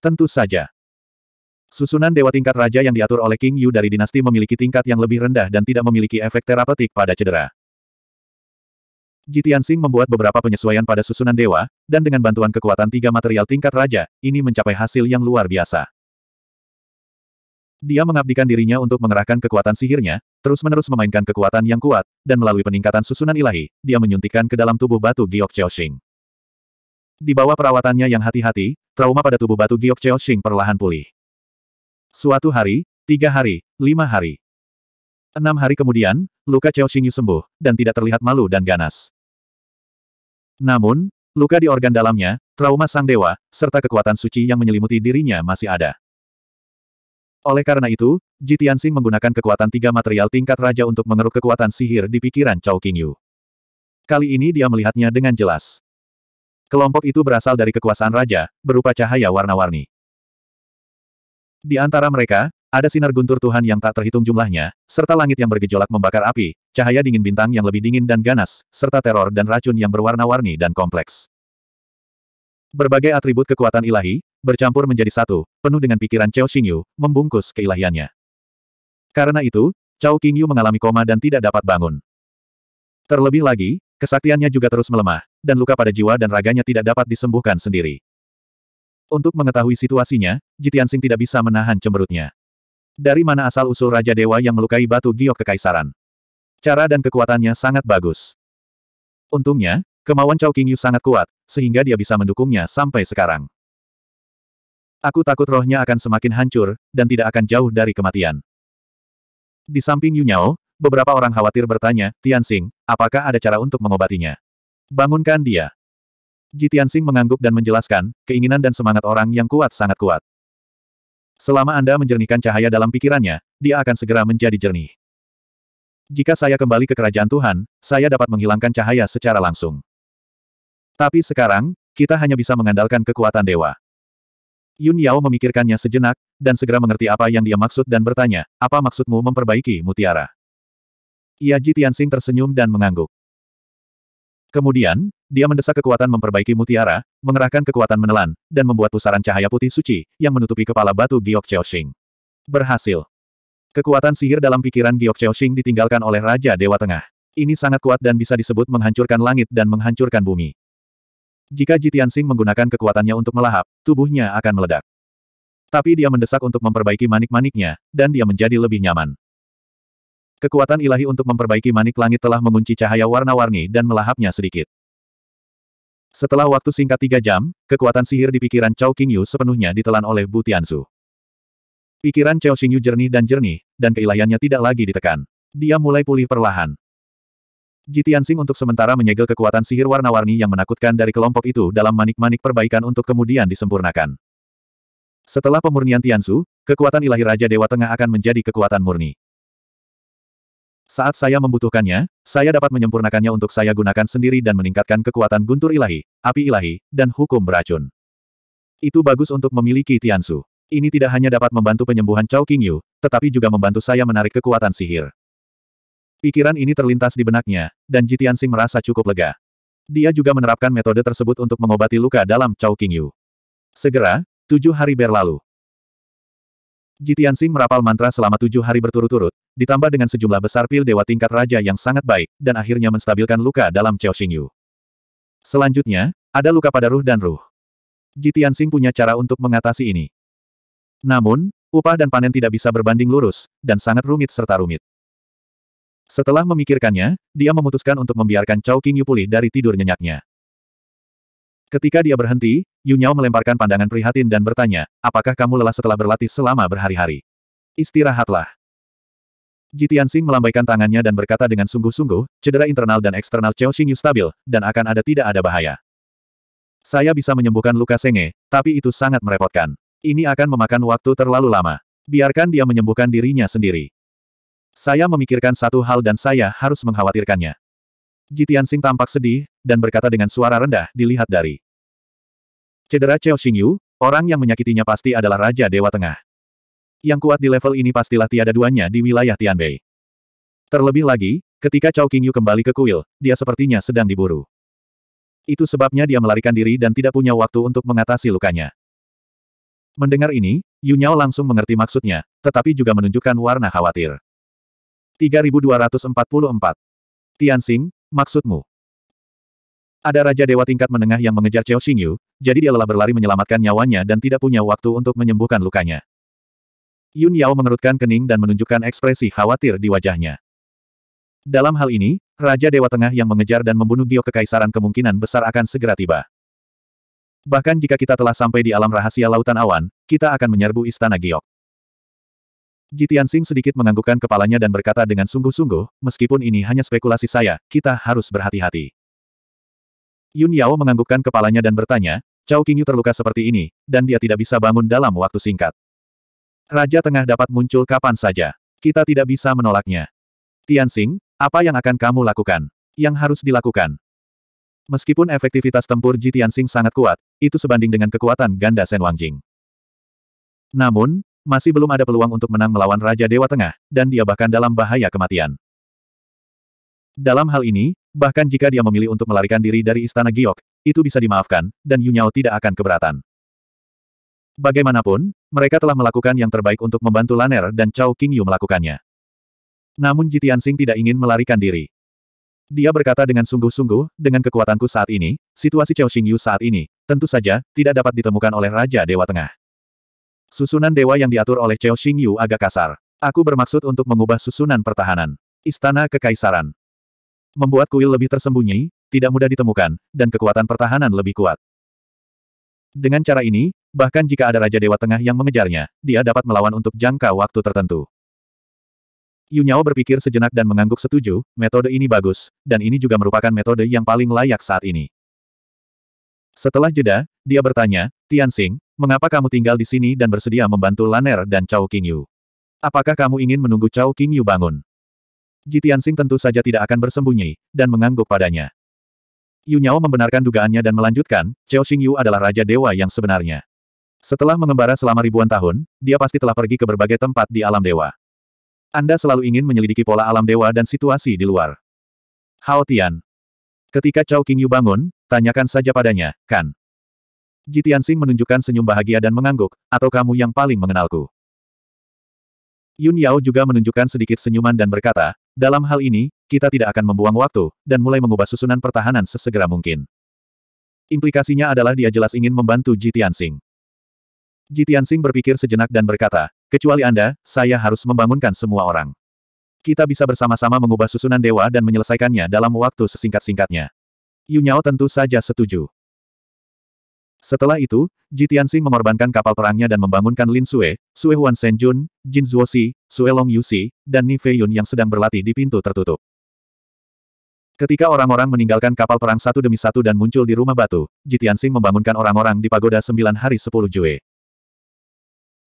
Tentu saja. Susunan dewa tingkat raja yang diatur oleh King Yu dari dinasti memiliki tingkat yang lebih rendah dan tidak memiliki efek terapeutik pada cedera. Jitian Sing membuat beberapa penyesuaian pada susunan dewa, dan dengan bantuan kekuatan tiga material tingkat raja, ini mencapai hasil yang luar biasa. Dia mengabdikan dirinya untuk mengerahkan kekuatan sihirnya, terus-menerus memainkan kekuatan yang kuat, dan melalui peningkatan susunan ilahi, dia menyuntikkan ke dalam tubuh batu Giok Xing. Di bawah perawatannya yang hati-hati, trauma pada tubuh batu Giok Xing perlahan pulih. Suatu hari, tiga hari, lima hari. Enam hari kemudian, luka Xing Yu sembuh, dan tidak terlihat malu dan ganas. Namun, luka di organ dalamnya, trauma sang dewa, serta kekuatan suci yang menyelimuti dirinya masih ada. Oleh karena itu, Ji Tianxing menggunakan kekuatan tiga material tingkat raja untuk mengeruk kekuatan sihir di pikiran Chao Qingyu. Kali ini dia melihatnya dengan jelas. Kelompok itu berasal dari kekuasaan raja, berupa cahaya warna-warni. Di antara mereka, ada sinar guntur Tuhan yang tak terhitung jumlahnya, serta langit yang bergejolak membakar api, cahaya dingin bintang yang lebih dingin dan ganas, serta teror dan racun yang berwarna-warni dan kompleks. Berbagai atribut kekuatan ilahi, bercampur menjadi satu, penuh dengan pikiran Chao Xingyu, membungkus keilahiannya. Karena itu, Chao Qingyu mengalami koma dan tidak dapat bangun. Terlebih lagi, kesaktiannya juga terus melemah, dan luka pada jiwa dan raganya tidak dapat disembuhkan sendiri. Untuk mengetahui situasinya, Jitiansing tidak bisa menahan cemberutnya. Dari mana asal-usul Raja Dewa yang melukai batu giok kekaisaran? Cara dan kekuatannya sangat bagus. Untungnya, kemauan Chao Qingyu sangat kuat, sehingga dia bisa mendukungnya sampai sekarang. Aku takut rohnya akan semakin hancur, dan tidak akan jauh dari kematian. Di samping Yu Nyao, beberapa orang khawatir bertanya, Tianxing, apakah ada cara untuk mengobatinya? Bangunkan dia. Ji Tianxing mengangguk dan menjelaskan, keinginan dan semangat orang yang kuat sangat kuat. Selama Anda menjernihkan cahaya dalam pikirannya, dia akan segera menjadi jernih. Jika saya kembali ke kerajaan Tuhan, saya dapat menghilangkan cahaya secara langsung. Tapi sekarang, kita hanya bisa mengandalkan kekuatan dewa. Yun Yao memikirkannya sejenak, dan segera mengerti apa yang dia maksud dan bertanya, apa maksudmu memperbaiki mutiara? Ia Ji Tianxing tersenyum dan mengangguk. Kemudian, dia mendesak kekuatan memperbaiki mutiara, mengerahkan kekuatan menelan, dan membuat pusaran cahaya putih suci, yang menutupi kepala batu Giok Xing. Berhasil. Kekuatan sihir dalam pikiran Giok Xing ditinggalkan oleh Raja Dewa Tengah. Ini sangat kuat dan bisa disebut menghancurkan langit dan menghancurkan bumi. Jika Jitian Jitiansing menggunakan kekuatannya untuk melahap, tubuhnya akan meledak. Tapi dia mendesak untuk memperbaiki manik-maniknya, dan dia menjadi lebih nyaman. Kekuatan ilahi untuk memperbaiki manik langit telah mengunci cahaya warna-warni dan melahapnya sedikit. Setelah waktu singkat tiga jam, kekuatan sihir di pikiran Chao Qingyu sepenuhnya ditelan oleh Bu Tianzu. Pikiran Chao Qingyu jernih dan jernih, dan keilahiannya tidak lagi ditekan. Dia mulai pulih perlahan. Ji Tianxing untuk sementara menyegel kekuatan sihir warna-warni yang menakutkan dari kelompok itu dalam manik-manik perbaikan untuk kemudian disempurnakan. Setelah pemurnian Tianzu, kekuatan ilahi Raja Dewa Tengah akan menjadi kekuatan murni. Saat saya membutuhkannya, saya dapat menyempurnakannya untuk saya gunakan sendiri dan meningkatkan kekuatan guntur ilahi, api ilahi, dan hukum beracun. Itu bagus untuk memiliki Tiansu. Ini tidak hanya dapat membantu penyembuhan Chao Qingyu, tetapi juga membantu saya menarik kekuatan sihir. Pikiran ini terlintas di benaknya, dan Ji Tianxing merasa cukup lega. Dia juga menerapkan metode tersebut untuk mengobati luka dalam Chao Qingyu. Segera, tujuh hari berlalu. Jitiansing merapal mantra selama tujuh hari berturut-turut, ditambah dengan sejumlah besar pil dewa tingkat raja yang sangat baik, dan akhirnya menstabilkan luka dalam Chao Xingyu. Selanjutnya, ada luka pada ruh dan ruh. Jitiansing punya cara untuk mengatasi ini. Namun, upah dan panen tidak bisa berbanding lurus, dan sangat rumit serta rumit. Setelah memikirkannya, dia memutuskan untuk membiarkan Chao Qingyu pulih dari tidur nyenyaknya. Ketika dia berhenti, Yu melemparkan pandangan prihatin dan bertanya, apakah kamu lelah setelah berlatih selama berhari-hari? Istirahatlah. Jitiansing melambaikan tangannya dan berkata dengan sungguh-sungguh, cedera internal dan eksternal Chao Xingyu stabil, dan akan ada tidak ada bahaya. Saya bisa menyembuhkan luka Senge, tapi itu sangat merepotkan. Ini akan memakan waktu terlalu lama. Biarkan dia menyembuhkan dirinya sendiri. Saya memikirkan satu hal dan saya harus mengkhawatirkannya. Jitian tampak sedih, dan berkata dengan suara rendah, dilihat dari. Cedera Cao Xingyu, orang yang menyakitinya pasti adalah Raja Dewa Tengah. Yang kuat di level ini pastilah tiada duanya di wilayah Tianbei. Terlebih lagi, ketika Cao Qingyu kembali ke kuil, dia sepertinya sedang diburu. Itu sebabnya dia melarikan diri dan tidak punya waktu untuk mengatasi lukanya. Mendengar ini, Yu langsung mengerti maksudnya, tetapi juga menunjukkan warna khawatir. 3244 Tianxing, Maksudmu? Ada Raja Dewa tingkat menengah yang mengejar Cao Xingyu, jadi dia lelah berlari menyelamatkan nyawanya dan tidak punya waktu untuk menyembuhkan lukanya. Yun Yao mengerutkan kening dan menunjukkan ekspresi khawatir di wajahnya. Dalam hal ini, Raja Dewa Tengah yang mengejar dan membunuh Gio Kekaisaran kemungkinan besar akan segera tiba. Bahkan jika kita telah sampai di alam rahasia Lautan Awan, kita akan menyerbu Istana Giok. Tianxing sedikit menganggukkan kepalanya dan berkata dengan sungguh-sungguh, meskipun ini hanya spekulasi saya, kita harus berhati-hati. Yun Yao menganggukkan kepalanya dan bertanya, Cao Qingyu terluka seperti ini, dan dia tidak bisa bangun dalam waktu singkat. Raja Tengah dapat muncul kapan saja. Kita tidak bisa menolaknya. Tianxing, apa yang akan kamu lakukan? Yang harus dilakukan? Meskipun efektivitas tempur Tianxing sangat kuat, itu sebanding dengan kekuatan ganda Shen Wangjing. Namun, masih belum ada peluang untuk menang melawan Raja Dewa Tengah, dan dia bahkan dalam bahaya kematian. Dalam hal ini, bahkan jika dia memilih untuk melarikan diri dari Istana Giok, itu bisa dimaafkan, dan Yunyao tidak akan keberatan. Bagaimanapun, mereka telah melakukan yang terbaik untuk membantu Laner dan Chao Qingyu melakukannya. Namun Jitian Sing tidak ingin melarikan diri. Dia berkata dengan sungguh-sungguh, dengan kekuatanku saat ini, situasi Chao Xingyu saat ini, tentu saja, tidak dapat ditemukan oleh Raja Dewa Tengah. Susunan dewa yang diatur oleh Cao Xingyu agak kasar. Aku bermaksud untuk mengubah susunan pertahanan. Istana Kekaisaran. Membuat kuil lebih tersembunyi, tidak mudah ditemukan, dan kekuatan pertahanan lebih kuat. Dengan cara ini, bahkan jika ada Raja Dewa Tengah yang mengejarnya, dia dapat melawan untuk jangka waktu tertentu. Yunyao berpikir sejenak dan mengangguk setuju, metode ini bagus, dan ini juga merupakan metode yang paling layak saat ini. Setelah jeda, dia bertanya, Tianxing, Mengapa kamu tinggal di sini dan bersedia membantu Laner dan Chao Qingyu? Apakah kamu ingin menunggu Chao Qingyu bangun? Jitiansing tentu saja tidak akan bersembunyi, dan mengangguk padanya. Yu Nyao membenarkan dugaannya dan melanjutkan, Chao Qingyu adalah Raja Dewa yang sebenarnya. Setelah mengembara selama ribuan tahun, dia pasti telah pergi ke berbagai tempat di alam dewa. Anda selalu ingin menyelidiki pola alam dewa dan situasi di luar. Hao Tian. Ketika Chao Qingyu bangun, tanyakan saja padanya, kan? Sing menunjukkan senyum bahagia dan mengangguk, atau kamu yang paling mengenalku. Yun Yao juga menunjukkan sedikit senyuman dan berkata, dalam hal ini, kita tidak akan membuang waktu, dan mulai mengubah susunan pertahanan sesegera mungkin. Implikasinya adalah dia jelas ingin membantu Ji Tianxing berpikir sejenak dan berkata, kecuali Anda, saya harus membangunkan semua orang. Kita bisa bersama-sama mengubah susunan dewa dan menyelesaikannya dalam waktu sesingkat-singkatnya. Yun Yao tentu saja setuju. Setelah itu, Ji Tianxing mengorbankan kapal perangnya dan membangunkan Lin Sue, Sue Huan Senjun, Jin Si, Sue Long Yuxi, dan Ni Yun yang sedang berlatih di pintu tertutup. Ketika orang-orang meninggalkan kapal perang satu demi satu dan muncul di rumah batu, Ji Tianxing membangunkan orang-orang di pagoda sembilan hari sepuluh Jue.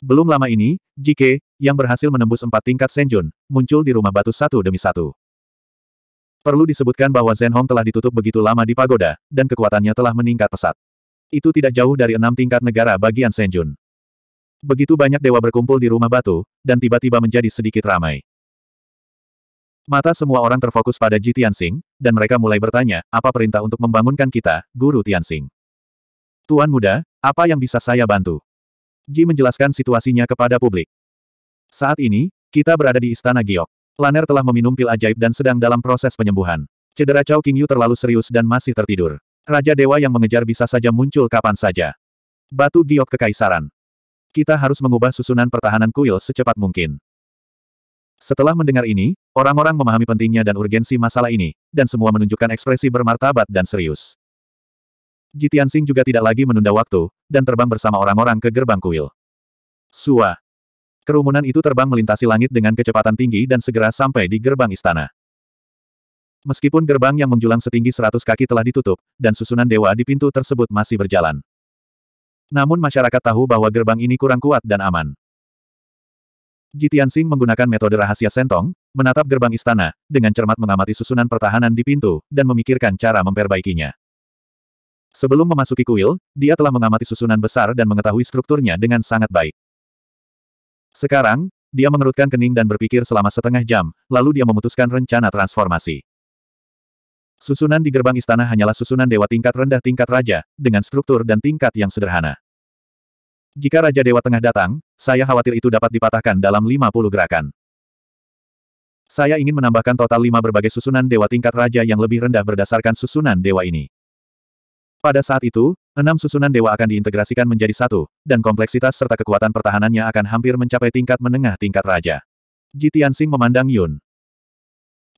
Belum lama ini, Ji Ke yang berhasil menembus empat tingkat Senjun, muncul di rumah batu satu demi satu. Perlu disebutkan bahwa Zhen Hong telah ditutup begitu lama di pagoda, dan kekuatannya telah meningkat pesat. Itu tidak jauh dari enam tingkat negara bagian Senjun. Begitu banyak dewa berkumpul di rumah batu, dan tiba-tiba menjadi sedikit ramai. Mata semua orang terfokus pada Ji Tianxing, dan mereka mulai bertanya, apa perintah untuk membangunkan kita, Guru Tianxing? Tuan muda, apa yang bisa saya bantu? Ji menjelaskan situasinya kepada publik. Saat ini, kita berada di Istana Giok. Laner telah meminum pil ajaib dan sedang dalam proses penyembuhan. Cedera Cao Qingyu terlalu serius dan masih tertidur. Raja Dewa yang mengejar bisa saja muncul kapan saja. Batu giok kekaisaran. Kita harus mengubah susunan pertahanan kuil secepat mungkin. Setelah mendengar ini, orang-orang memahami pentingnya dan urgensi masalah ini, dan semua menunjukkan ekspresi bermartabat dan serius. Jitian Singh juga tidak lagi menunda waktu, dan terbang bersama orang-orang ke gerbang kuil. Sua. Kerumunan itu terbang melintasi langit dengan kecepatan tinggi dan segera sampai di gerbang istana. Meskipun gerbang yang menjulang setinggi seratus kaki telah ditutup, dan susunan dewa di pintu tersebut masih berjalan. Namun masyarakat tahu bahwa gerbang ini kurang kuat dan aman. Jitian Sing menggunakan metode rahasia sentong, menatap gerbang istana, dengan cermat mengamati susunan pertahanan di pintu, dan memikirkan cara memperbaikinya. Sebelum memasuki kuil, dia telah mengamati susunan besar dan mengetahui strukturnya dengan sangat baik. Sekarang, dia mengerutkan kening dan berpikir selama setengah jam, lalu dia memutuskan rencana transformasi. Susunan di gerbang istana hanyalah susunan dewa tingkat rendah tingkat raja, dengan struktur dan tingkat yang sederhana. Jika Raja Dewa Tengah datang, saya khawatir itu dapat dipatahkan dalam 50 gerakan. Saya ingin menambahkan total lima berbagai susunan dewa tingkat raja yang lebih rendah berdasarkan susunan dewa ini. Pada saat itu, enam susunan dewa akan diintegrasikan menjadi satu, dan kompleksitas serta kekuatan pertahanannya akan hampir mencapai tingkat menengah tingkat raja. Jitian Jitiansing memandang Yun.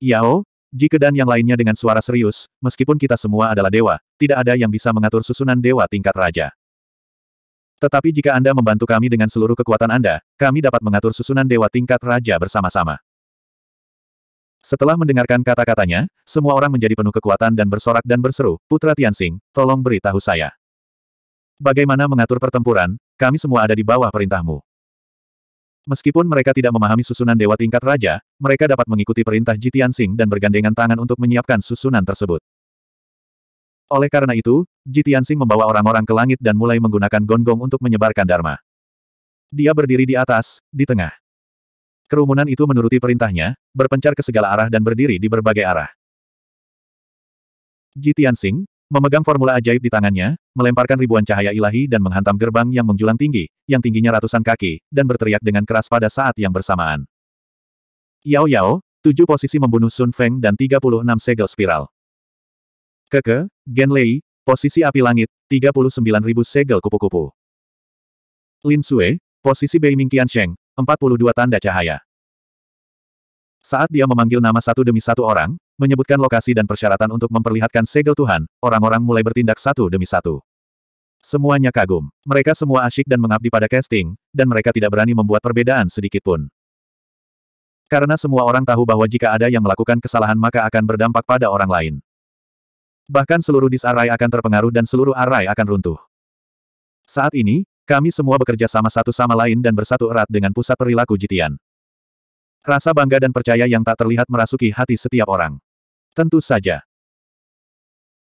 Yao, Jike dan yang lainnya dengan suara serius, meskipun kita semua adalah dewa, tidak ada yang bisa mengatur susunan dewa tingkat raja. Tetapi jika Anda membantu kami dengan seluruh kekuatan Anda, kami dapat mengatur susunan dewa tingkat raja bersama-sama. Setelah mendengarkan kata-katanya, semua orang menjadi penuh kekuatan dan bersorak dan berseru, Putra Tianxing, tolong beritahu saya. Bagaimana mengatur pertempuran, kami semua ada di bawah perintahmu. Meskipun mereka tidak memahami susunan dewa tingkat raja, mereka dapat mengikuti perintah Jitian Sing dan bergandengan tangan untuk menyiapkan susunan tersebut. Oleh karena itu, Jitian Sing membawa orang-orang ke langit dan mulai menggunakan gonggong untuk menyebarkan dharma. Dia berdiri di atas, di tengah. Kerumunan itu menuruti perintahnya, berpencar ke segala arah dan berdiri di berbagai arah. Jitian Sing, Memegang formula ajaib di tangannya, melemparkan ribuan cahaya ilahi dan menghantam gerbang yang menjulang tinggi, yang tingginya ratusan kaki, dan berteriak dengan keras pada saat yang bersamaan. Yao Yao, tujuh posisi membunuh Sun Feng dan 36 segel spiral. Keke, Gen Lei, posisi api langit, 39.000 segel kupu-kupu. Lin Sue, posisi Bei Ming Qian Sheng, 42 tanda cahaya. Saat dia memanggil nama satu demi satu orang, menyebutkan lokasi dan persyaratan untuk memperlihatkan segel Tuhan, orang-orang mulai bertindak satu demi satu. Semuanya kagum. Mereka semua asyik dan mengabdi pada casting, dan mereka tidak berani membuat perbedaan sedikitpun. Karena semua orang tahu bahwa jika ada yang melakukan kesalahan maka akan berdampak pada orang lain. Bahkan seluruh disarai akan terpengaruh dan seluruh arai akan runtuh. Saat ini, kami semua bekerja sama satu sama lain dan bersatu erat dengan pusat perilaku jitian. Rasa bangga dan percaya yang tak terlihat merasuki hati setiap orang. Tentu saja.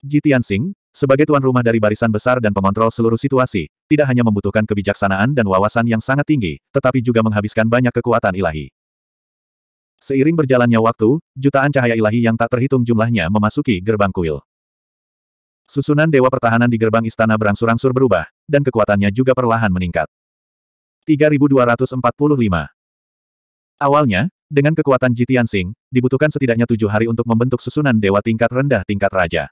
Jitian Tianxing, sebagai tuan rumah dari barisan besar dan pengontrol seluruh situasi, tidak hanya membutuhkan kebijaksanaan dan wawasan yang sangat tinggi, tetapi juga menghabiskan banyak kekuatan ilahi. Seiring berjalannya waktu, jutaan cahaya ilahi yang tak terhitung jumlahnya memasuki gerbang kuil. Susunan Dewa Pertahanan di gerbang istana berangsur-angsur berubah, dan kekuatannya juga perlahan meningkat. 3245 Awalnya, dengan kekuatan Jitian Sing, dibutuhkan setidaknya tujuh hari untuk membentuk susunan dewa tingkat rendah tingkat raja.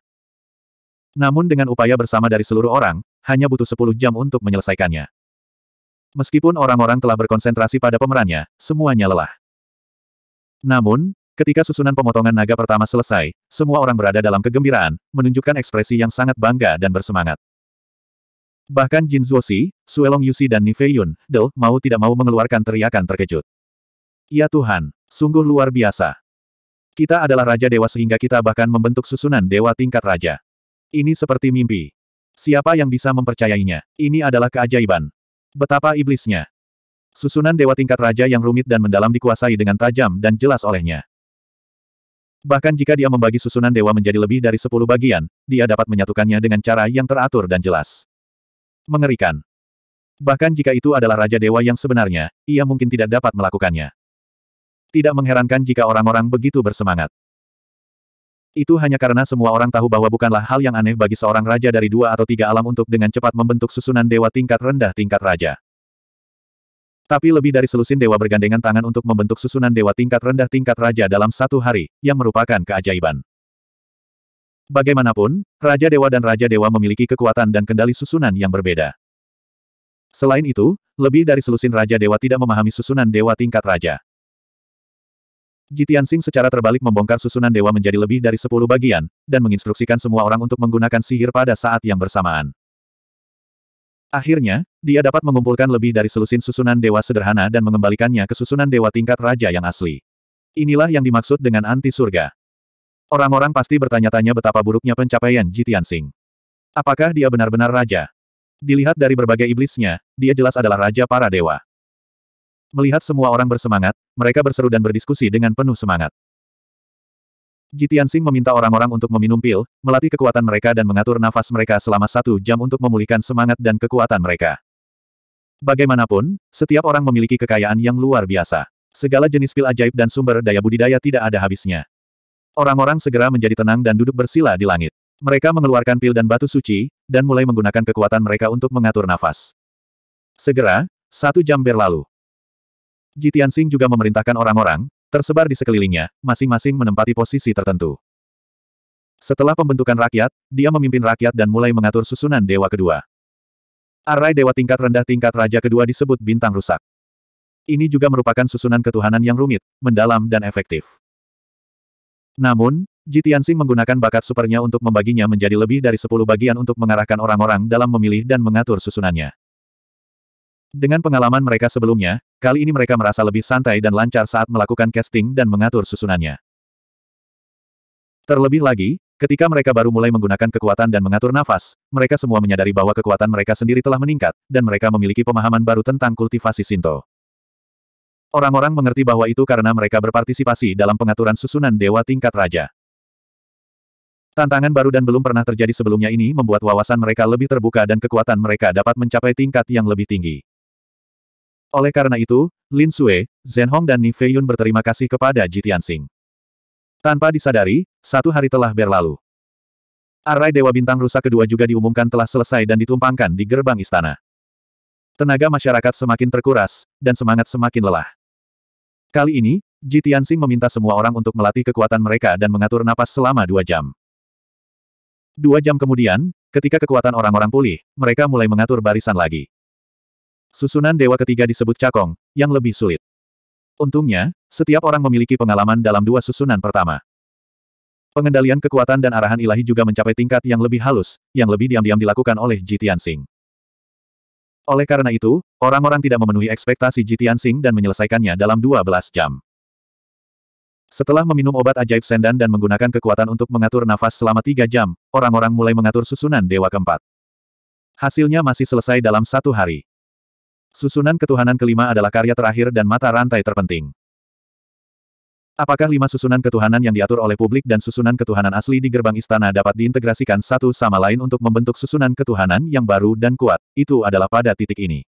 Namun dengan upaya bersama dari seluruh orang, hanya butuh sepuluh jam untuk menyelesaikannya. Meskipun orang-orang telah berkonsentrasi pada pemerannya, semuanya lelah. Namun, ketika susunan pemotongan naga pertama selesai, semua orang berada dalam kegembiraan, menunjukkan ekspresi yang sangat bangga dan bersemangat. Bahkan Jin Zuo Si, Suelong Yusi dan Nifei Yun, Del, mau tidak mau mengeluarkan teriakan terkejut. Ya Tuhan, sungguh luar biasa. Kita adalah Raja Dewa sehingga kita bahkan membentuk susunan Dewa tingkat Raja. Ini seperti mimpi. Siapa yang bisa mempercayainya? Ini adalah keajaiban. Betapa iblisnya. Susunan Dewa tingkat Raja yang rumit dan mendalam dikuasai dengan tajam dan jelas olehnya. Bahkan jika dia membagi susunan Dewa menjadi lebih dari sepuluh bagian, dia dapat menyatukannya dengan cara yang teratur dan jelas. Mengerikan. Bahkan jika itu adalah Raja Dewa yang sebenarnya, ia mungkin tidak dapat melakukannya. Tidak mengherankan jika orang-orang begitu bersemangat. Itu hanya karena semua orang tahu bahwa bukanlah hal yang aneh bagi seorang raja dari dua atau tiga alam untuk dengan cepat membentuk susunan dewa tingkat rendah tingkat raja. Tapi lebih dari selusin dewa bergandengan tangan untuk membentuk susunan dewa tingkat rendah tingkat raja dalam satu hari, yang merupakan keajaiban. Bagaimanapun, Raja Dewa dan Raja Dewa memiliki kekuatan dan kendali susunan yang berbeda. Selain itu, lebih dari selusin Raja Dewa tidak memahami susunan Dewa tingkat Raja. Jitian Sing secara terbalik membongkar susunan dewa menjadi lebih dari sepuluh bagian, dan menginstruksikan semua orang untuk menggunakan sihir pada saat yang bersamaan. Akhirnya, dia dapat mengumpulkan lebih dari selusin susunan dewa sederhana dan mengembalikannya ke susunan dewa tingkat raja yang asli. Inilah yang dimaksud dengan anti-surga. Orang-orang pasti bertanya-tanya betapa buruknya pencapaian Jitian Sing. Apakah dia benar-benar raja? Dilihat dari berbagai iblisnya, dia jelas adalah raja para dewa. Melihat semua orang bersemangat, mereka berseru dan berdiskusi dengan penuh semangat. Jitian Sing meminta orang-orang untuk meminum pil, melatih kekuatan mereka dan mengatur nafas mereka selama satu jam untuk memulihkan semangat dan kekuatan mereka. Bagaimanapun, setiap orang memiliki kekayaan yang luar biasa. Segala jenis pil ajaib dan sumber daya budidaya tidak ada habisnya. Orang-orang segera menjadi tenang dan duduk bersila di langit. Mereka mengeluarkan pil dan batu suci, dan mulai menggunakan kekuatan mereka untuk mengatur nafas. Segera, satu jam berlalu. Ji Tianxing juga memerintahkan orang-orang, tersebar di sekelilingnya, masing-masing menempati posisi tertentu. Setelah pembentukan rakyat, dia memimpin rakyat dan mulai mengatur susunan dewa kedua. Arai dewa tingkat rendah tingkat raja kedua disebut bintang rusak. Ini juga merupakan susunan ketuhanan yang rumit, mendalam dan efektif. Namun, Ji Tianxing menggunakan bakat supernya untuk membaginya menjadi lebih dari 10 bagian untuk mengarahkan orang-orang dalam memilih dan mengatur susunannya. Dengan pengalaman mereka sebelumnya, kali ini mereka merasa lebih santai dan lancar saat melakukan casting dan mengatur susunannya. Terlebih lagi, ketika mereka baru mulai menggunakan kekuatan dan mengatur nafas, mereka semua menyadari bahwa kekuatan mereka sendiri telah meningkat, dan mereka memiliki pemahaman baru tentang kultivasi Sinto. Orang-orang mengerti bahwa itu karena mereka berpartisipasi dalam pengaturan susunan dewa tingkat raja. Tantangan baru dan belum pernah terjadi sebelumnya ini membuat wawasan mereka lebih terbuka dan kekuatan mereka dapat mencapai tingkat yang lebih tinggi. Oleh karena itu, Lin Sue, Zhen Hong dan Ni Feiyun berterima kasih kepada Ji Tianxing. Tanpa disadari, satu hari telah berlalu. Arai Dewa Bintang Rusak kedua juga diumumkan telah selesai dan ditumpangkan di gerbang istana. Tenaga masyarakat semakin terkuras, dan semangat semakin lelah. Kali ini, Ji Tianxing meminta semua orang untuk melatih kekuatan mereka dan mengatur napas selama dua jam. Dua jam kemudian, ketika kekuatan orang-orang pulih, mereka mulai mengatur barisan lagi. Susunan dewa ketiga disebut cakong, yang lebih sulit. Untungnya, setiap orang memiliki pengalaman dalam dua susunan pertama. Pengendalian kekuatan dan arahan ilahi juga mencapai tingkat yang lebih halus, yang lebih diam-diam dilakukan oleh Ji Tianxing. Oleh karena itu, orang-orang tidak memenuhi ekspektasi Ji Tianxing dan menyelesaikannya dalam 12 jam. Setelah meminum obat ajaib sendan dan menggunakan kekuatan untuk mengatur nafas selama tiga jam, orang-orang mulai mengatur susunan dewa keempat. Hasilnya masih selesai dalam satu hari. Susunan ketuhanan kelima adalah karya terakhir dan mata rantai terpenting. Apakah lima susunan ketuhanan yang diatur oleh publik dan susunan ketuhanan asli di gerbang istana dapat diintegrasikan satu sama lain untuk membentuk susunan ketuhanan yang baru dan kuat? Itu adalah pada titik ini.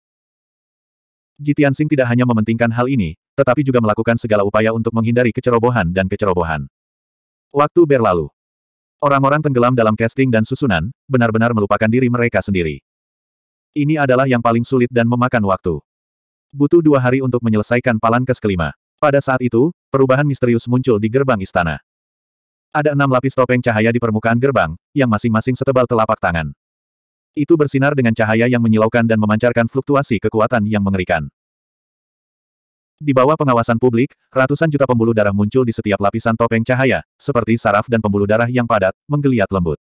Jitian Sing tidak hanya mementingkan hal ini, tetapi juga melakukan segala upaya untuk menghindari kecerobohan dan kecerobohan. Waktu berlalu. Orang-orang tenggelam dalam casting dan susunan, benar-benar melupakan diri mereka sendiri. Ini adalah yang paling sulit dan memakan waktu. Butuh dua hari untuk menyelesaikan palankes kelima. Pada saat itu, perubahan misterius muncul di gerbang istana. Ada enam lapis topeng cahaya di permukaan gerbang, yang masing-masing setebal telapak tangan. Itu bersinar dengan cahaya yang menyilaukan dan memancarkan fluktuasi kekuatan yang mengerikan. Di bawah pengawasan publik, ratusan juta pembuluh darah muncul di setiap lapisan topeng cahaya, seperti saraf dan pembuluh darah yang padat, menggeliat lembut.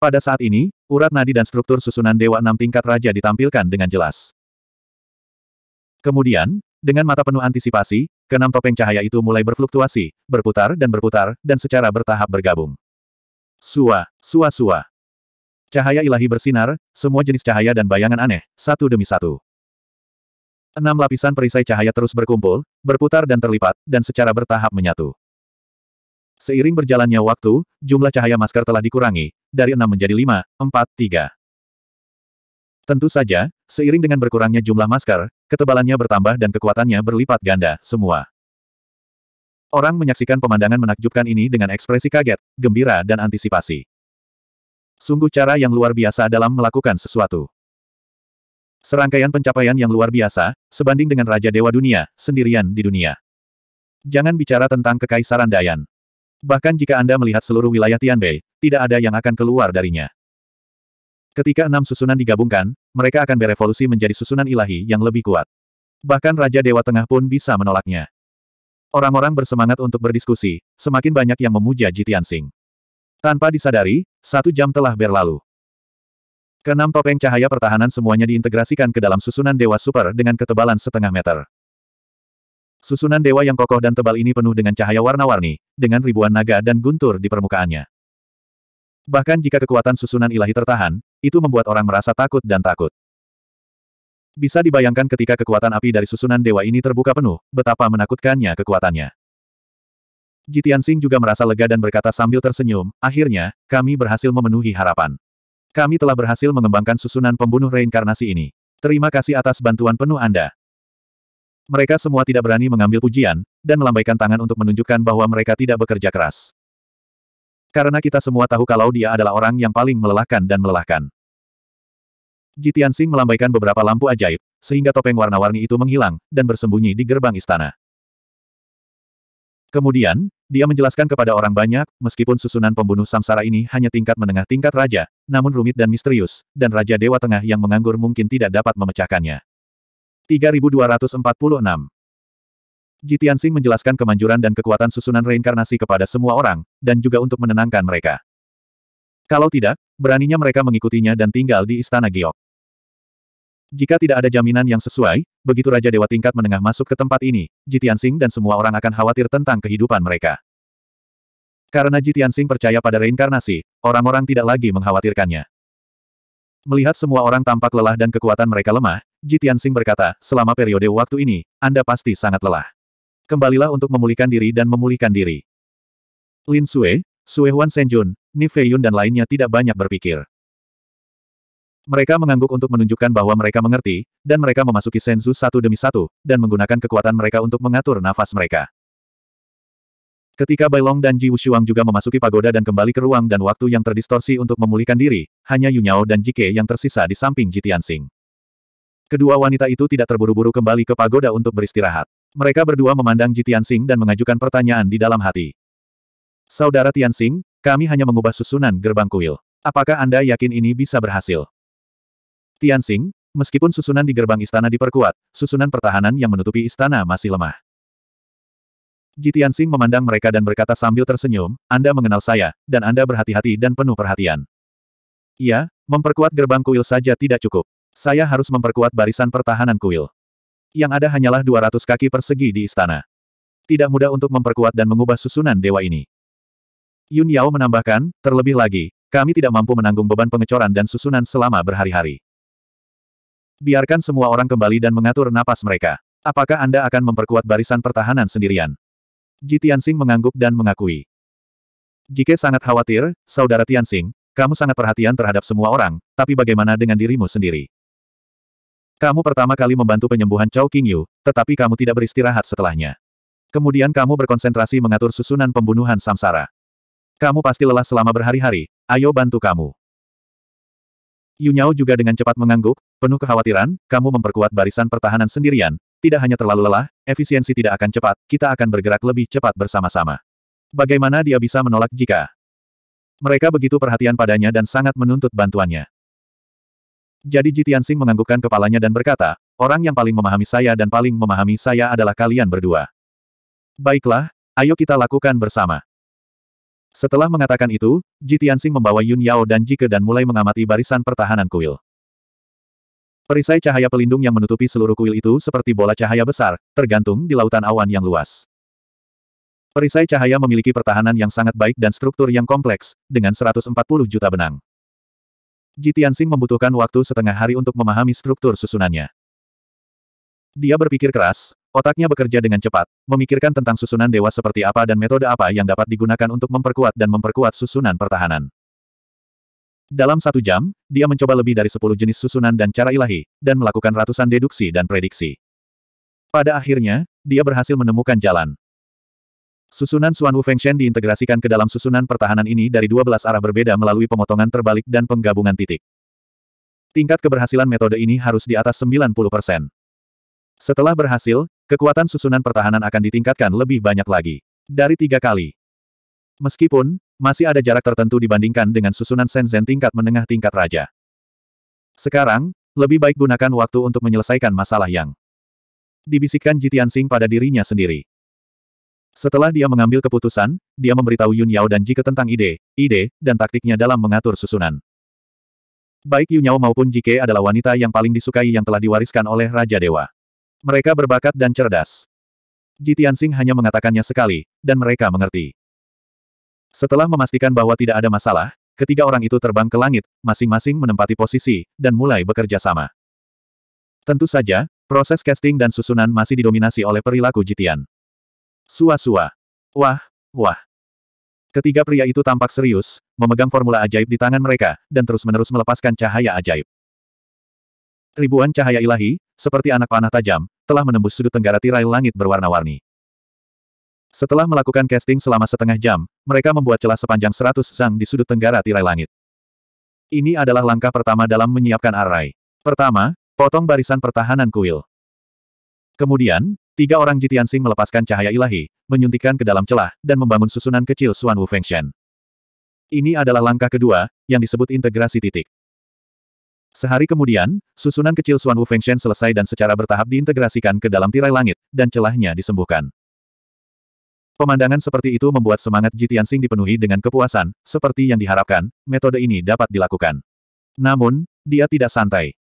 Pada saat ini, urat nadi dan struktur susunan Dewa Enam Tingkat Raja ditampilkan dengan jelas. Kemudian, dengan mata penuh antisipasi, keenam topeng cahaya itu mulai berfluktuasi, berputar dan berputar, dan secara bertahap bergabung. Sua, sua sua. Cahaya ilahi bersinar, semua jenis cahaya dan bayangan aneh, satu demi satu. Enam lapisan perisai cahaya terus berkumpul, berputar dan terlipat, dan secara bertahap menyatu. Seiring berjalannya waktu, jumlah cahaya masker telah dikurangi, dari enam menjadi lima, empat, tiga. Tentu saja, seiring dengan berkurangnya jumlah masker, ketebalannya bertambah dan kekuatannya berlipat ganda, semua. Orang menyaksikan pemandangan menakjubkan ini dengan ekspresi kaget, gembira dan antisipasi. Sungguh cara yang luar biasa dalam melakukan sesuatu. Serangkaian pencapaian yang luar biasa, sebanding dengan Raja Dewa Dunia, sendirian di dunia. Jangan bicara tentang Kekaisaran Dayan. Bahkan jika Anda melihat seluruh wilayah Tianbei, tidak ada yang akan keluar darinya. Ketika enam susunan digabungkan, mereka akan berevolusi menjadi susunan ilahi yang lebih kuat. Bahkan Raja Dewa Tengah pun bisa menolaknya. Orang-orang bersemangat untuk berdiskusi, semakin banyak yang memuja Ji Tianxing. Tanpa disadari, satu jam telah berlalu. Keenam topeng cahaya pertahanan semuanya diintegrasikan ke dalam susunan Dewa Super dengan ketebalan setengah meter. Susunan dewa yang kokoh dan tebal ini penuh dengan cahaya warna-warni, dengan ribuan naga dan guntur di permukaannya. Bahkan jika kekuatan susunan ilahi tertahan, itu membuat orang merasa takut dan takut. Bisa dibayangkan ketika kekuatan api dari susunan dewa ini terbuka penuh, betapa menakutkannya kekuatannya. Jitian Singh juga merasa lega dan berkata sambil tersenyum, akhirnya, kami berhasil memenuhi harapan. Kami telah berhasil mengembangkan susunan pembunuh reinkarnasi ini. Terima kasih atas bantuan penuh Anda. Mereka semua tidak berani mengambil pujian, dan melambaikan tangan untuk menunjukkan bahwa mereka tidak bekerja keras. Karena kita semua tahu kalau dia adalah orang yang paling melelahkan dan melelahkan. Jitian Sing melambaikan beberapa lampu ajaib, sehingga topeng warna-warni itu menghilang, dan bersembunyi di gerbang istana. Kemudian, dia menjelaskan kepada orang banyak, meskipun susunan pembunuh samsara ini hanya tingkat menengah tingkat raja, namun rumit dan misterius, dan Raja Dewa Tengah yang menganggur mungkin tidak dapat memecahkannya. 3246. Jitian Sing menjelaskan kemanjuran dan kekuatan susunan reinkarnasi kepada semua orang, dan juga untuk menenangkan mereka. Kalau tidak, beraninya mereka mengikutinya dan tinggal di Istana Giok. Jika tidak ada jaminan yang sesuai, begitu Raja Dewa tingkat menengah masuk ke tempat ini, Jitian Sing dan semua orang akan khawatir tentang kehidupan mereka. Karena Jitian Sing percaya pada reinkarnasi, orang-orang tidak lagi mengkhawatirkannya. Melihat semua orang tampak lelah dan kekuatan mereka lemah, Ji Tianxing berkata, selama periode waktu ini, Anda pasti sangat lelah. Kembalilah untuk memulihkan diri dan memulihkan diri. Lin Sue, Sue Huan Senjun, Ni Feiyun dan lainnya tidak banyak berpikir. Mereka mengangguk untuk menunjukkan bahwa mereka mengerti, dan mereka memasuki senzu satu demi satu, dan menggunakan kekuatan mereka untuk mengatur nafas mereka. Ketika Bailong dan Ji Wushuang juga memasuki pagoda dan kembali ke ruang dan waktu yang terdistorsi untuk memulihkan diri, hanya Yunyao dan Jike yang tersisa di samping Sing. Kedua wanita itu tidak terburu-buru kembali ke pagoda untuk beristirahat. Mereka berdua memandang Ji Tianxing dan mengajukan pertanyaan di dalam hati. Saudara Tianxing, kami hanya mengubah susunan gerbang kuil. Apakah Anda yakin ini bisa berhasil? Tianxing, meskipun susunan di gerbang istana diperkuat, susunan pertahanan yang menutupi istana masih lemah. Ji Tianxing memandang mereka dan berkata sambil tersenyum, Anda mengenal saya, dan Anda berhati-hati dan penuh perhatian. Iya, memperkuat gerbang kuil saja tidak cukup. Saya harus memperkuat barisan pertahanan kuil. Yang ada hanyalah 200 kaki persegi di istana. Tidak mudah untuk memperkuat dan mengubah susunan dewa ini. Yun Yao menambahkan, terlebih lagi, kami tidak mampu menanggung beban pengecoran dan susunan selama berhari-hari. Biarkan semua orang kembali dan mengatur napas mereka. Apakah Anda akan memperkuat barisan pertahanan sendirian? Ji Tianxing mengangguk dan mengakui. Jika sangat khawatir, Saudara Tianxing, kamu sangat perhatian terhadap semua orang, tapi bagaimana dengan dirimu sendiri? Kamu pertama kali membantu penyembuhan Chao Yu, tetapi kamu tidak beristirahat setelahnya. Kemudian kamu berkonsentrasi mengatur susunan pembunuhan samsara. Kamu pasti lelah selama berhari-hari, ayo bantu kamu. Yunyao juga dengan cepat mengangguk, penuh kekhawatiran, kamu memperkuat barisan pertahanan sendirian, tidak hanya terlalu lelah, efisiensi tidak akan cepat, kita akan bergerak lebih cepat bersama-sama. Bagaimana dia bisa menolak jika mereka begitu perhatian padanya dan sangat menuntut bantuannya? Jadi Jitiansing menganggukkan kepalanya dan berkata, orang yang paling memahami saya dan paling memahami saya adalah kalian berdua. Baiklah, ayo kita lakukan bersama. Setelah mengatakan itu, Jitiansing membawa Yun Yao dan Jike dan mulai mengamati barisan pertahanan kuil. Perisai cahaya pelindung yang menutupi seluruh kuil itu seperti bola cahaya besar, tergantung di lautan awan yang luas. Perisai cahaya memiliki pertahanan yang sangat baik dan struktur yang kompleks, dengan 140 juta benang. Ji Tianxing membutuhkan waktu setengah hari untuk memahami struktur susunannya. Dia berpikir keras, otaknya bekerja dengan cepat, memikirkan tentang susunan dewa seperti apa dan metode apa yang dapat digunakan untuk memperkuat dan memperkuat susunan pertahanan. Dalam satu jam, dia mencoba lebih dari sepuluh jenis susunan dan cara ilahi, dan melakukan ratusan deduksi dan prediksi. Pada akhirnya, dia berhasil menemukan jalan. Susunan Suan Wu Feng Shen diintegrasikan ke dalam susunan pertahanan ini dari 12 arah berbeda melalui pemotongan terbalik dan penggabungan titik. Tingkat keberhasilan metode ini harus di atas 90 persen. Setelah berhasil, kekuatan susunan pertahanan akan ditingkatkan lebih banyak lagi. Dari tiga kali. Meskipun, masih ada jarak tertentu dibandingkan dengan susunan Shenzhen tingkat menengah tingkat raja. Sekarang, lebih baik gunakan waktu untuk menyelesaikan masalah yang dibisikkan Jitian Sing pada dirinya sendiri. Setelah dia mengambil keputusan, dia memberitahu Yun Yao dan Jike tentang ide, ide, dan taktiknya dalam mengatur susunan. Baik Yun Yao maupun Jike adalah wanita yang paling disukai yang telah diwariskan oleh Raja Dewa. Mereka berbakat dan cerdas. Jitian Tianxing hanya mengatakannya sekali, dan mereka mengerti. Setelah memastikan bahwa tidak ada masalah, Ketiga orang itu terbang ke langit, masing-masing menempati posisi, dan mulai bekerja sama. Tentu saja, proses casting dan susunan masih didominasi oleh perilaku Jitian. Sua-sua. Wah, wah. Ketiga pria itu tampak serius, memegang formula ajaib di tangan mereka, dan terus-menerus melepaskan cahaya ajaib. Ribuan cahaya ilahi, seperti anak panah tajam, telah menembus sudut tenggara tirai langit berwarna-warni. Setelah melakukan casting selama setengah jam, mereka membuat celah sepanjang 100 zang di sudut tenggara tirai langit. Ini adalah langkah pertama dalam menyiapkan array. Pertama, potong barisan pertahanan kuil. Kemudian, Tiga orang Jitian Sing melepaskan cahaya ilahi, menyuntikkan ke dalam celah, dan membangun susunan kecil Suan Wu Shen. Ini adalah langkah kedua, yang disebut integrasi titik. Sehari kemudian, susunan kecil Suan Wu Shen selesai dan secara bertahap diintegrasikan ke dalam tirai langit, dan celahnya disembuhkan. Pemandangan seperti itu membuat semangat Jitian Sing dipenuhi dengan kepuasan, seperti yang diharapkan, metode ini dapat dilakukan. Namun, dia tidak santai.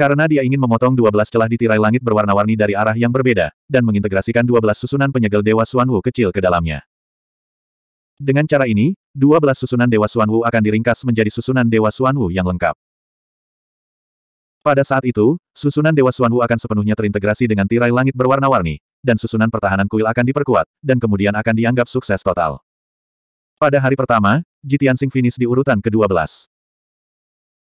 Karena dia ingin memotong 12 celah di tirai langit berwarna-warni dari arah yang berbeda, dan mengintegrasikan 12 susunan penyegel Dewa Suanwu kecil ke dalamnya. Dengan cara ini, 12 susunan Dewa Suanwu akan diringkas menjadi susunan Dewa Suanwu yang lengkap. Pada saat itu, susunan Dewa Suanwu akan sepenuhnya terintegrasi dengan tirai langit berwarna-warni, dan susunan pertahanan kuil akan diperkuat, dan kemudian akan dianggap sukses total. Pada hari pertama, Jitian Sing finish di urutan ke-12.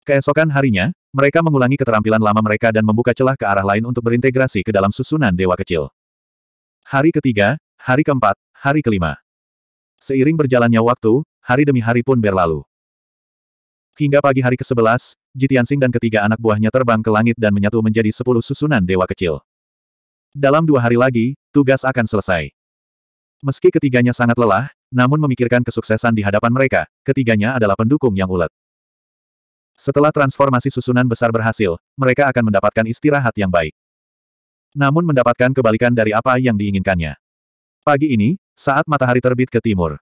Keesokan harinya, mereka mengulangi keterampilan lama mereka dan membuka celah ke arah lain untuk berintegrasi ke dalam susunan dewa kecil. Hari ketiga, hari keempat, hari kelima. Seiring berjalannya waktu, hari demi hari pun berlalu. Hingga pagi hari ke-11, Jitiansing dan ketiga anak buahnya terbang ke langit dan menyatu menjadi sepuluh susunan dewa kecil. Dalam dua hari lagi, tugas akan selesai. Meski ketiganya sangat lelah, namun memikirkan kesuksesan di hadapan mereka, ketiganya adalah pendukung yang ulet. Setelah transformasi susunan besar berhasil, mereka akan mendapatkan istirahat yang baik. Namun mendapatkan kebalikan dari apa yang diinginkannya. Pagi ini, saat matahari terbit ke timur.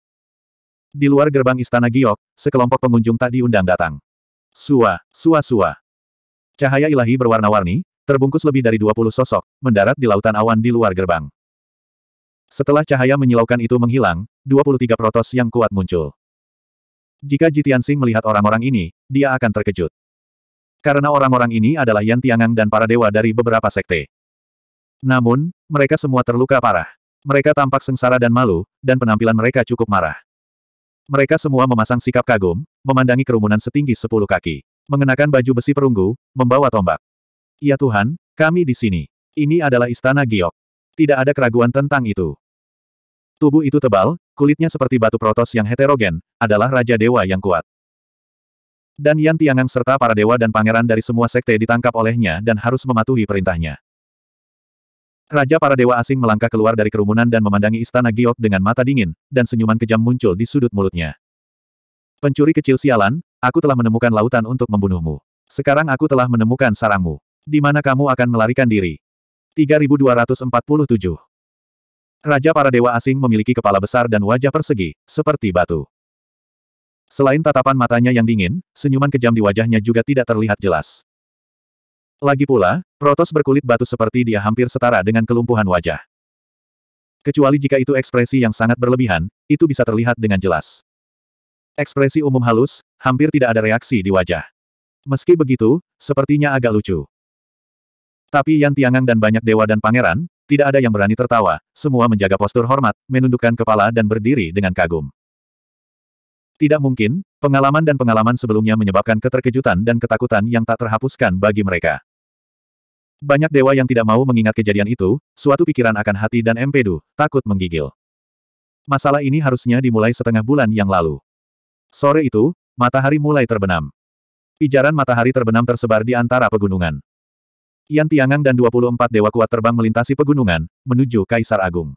Di luar gerbang istana Giok, sekelompok pengunjung tak diundang datang. Sua, sua sua. Cahaya ilahi berwarna-warni, terbungkus lebih dari 20 sosok, mendarat di lautan awan di luar gerbang. Setelah cahaya menyilaukan itu menghilang, 23 protos yang kuat muncul. Jika Jitian Sing melihat orang-orang ini, dia akan terkejut. Karena orang-orang ini adalah Yan Tiangang dan para dewa dari beberapa sekte. Namun, mereka semua terluka parah. Mereka tampak sengsara dan malu, dan penampilan mereka cukup marah. Mereka semua memasang sikap kagum, memandangi kerumunan setinggi sepuluh kaki. Mengenakan baju besi perunggu, membawa tombak. Ya Tuhan, kami di sini. Ini adalah istana Giok. Tidak ada keraguan tentang itu. Tubuh itu tebal, kulitnya seperti batu protos yang heterogen, adalah Raja Dewa yang kuat. Dan Yan Tiangang serta para dewa dan pangeran dari semua sekte ditangkap olehnya dan harus mematuhi perintahnya. Raja para dewa asing melangkah keluar dari kerumunan dan memandangi istana Giok dengan mata dingin, dan senyuman kejam muncul di sudut mulutnya. Pencuri kecil sialan, aku telah menemukan lautan untuk membunuhmu. Sekarang aku telah menemukan sarangmu. Di mana kamu akan melarikan diri? 3247 Raja para dewa asing memiliki kepala besar dan wajah persegi, seperti batu. Selain tatapan matanya yang dingin, senyuman kejam di wajahnya juga tidak terlihat jelas. Lagi pula, Protos berkulit batu seperti dia hampir setara dengan kelumpuhan wajah. Kecuali jika itu ekspresi yang sangat berlebihan, itu bisa terlihat dengan jelas. Ekspresi umum halus, hampir tidak ada reaksi di wajah. Meski begitu, sepertinya agak lucu. Tapi Yan Tiangang dan banyak dewa dan pangeran, tidak ada yang berani tertawa, semua menjaga postur hormat, menundukkan kepala dan berdiri dengan kagum. Tidak mungkin, pengalaman dan pengalaman sebelumnya menyebabkan keterkejutan dan ketakutan yang tak terhapuskan bagi mereka. Banyak dewa yang tidak mau mengingat kejadian itu, suatu pikiran akan hati dan empedu, takut menggigil. Masalah ini harusnya dimulai setengah bulan yang lalu. Sore itu, matahari mulai terbenam. Pijaran matahari terbenam tersebar di antara pegunungan. Yan Tiangang dan 24 dewa kuat terbang melintasi pegunungan, menuju Kaisar Agung.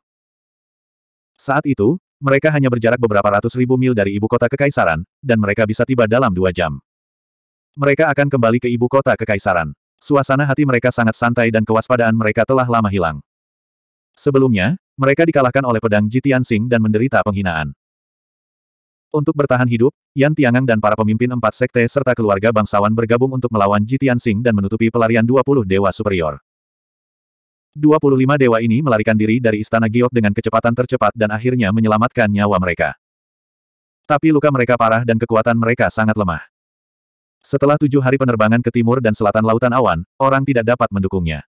Saat itu, mereka hanya berjarak beberapa ratus ribu mil dari ibu kota kekaisaran, dan mereka bisa tiba dalam dua jam. Mereka akan kembali ke ibu kota kekaisaran. Suasana hati mereka sangat santai dan kewaspadaan mereka telah lama hilang. Sebelumnya, mereka dikalahkan oleh pedang Jitian Sing dan menderita penghinaan. Untuk bertahan hidup, Yan Tiangang dan para pemimpin empat sekte serta keluarga bangsawan bergabung untuk melawan Jitian Sing dan menutupi pelarian 20 dewa superior. 25 dewa ini melarikan diri dari istana Giok dengan kecepatan tercepat dan akhirnya menyelamatkan nyawa mereka. Tapi luka mereka parah dan kekuatan mereka sangat lemah. Setelah tujuh hari penerbangan ke timur dan selatan lautan awan, orang tidak dapat mendukungnya.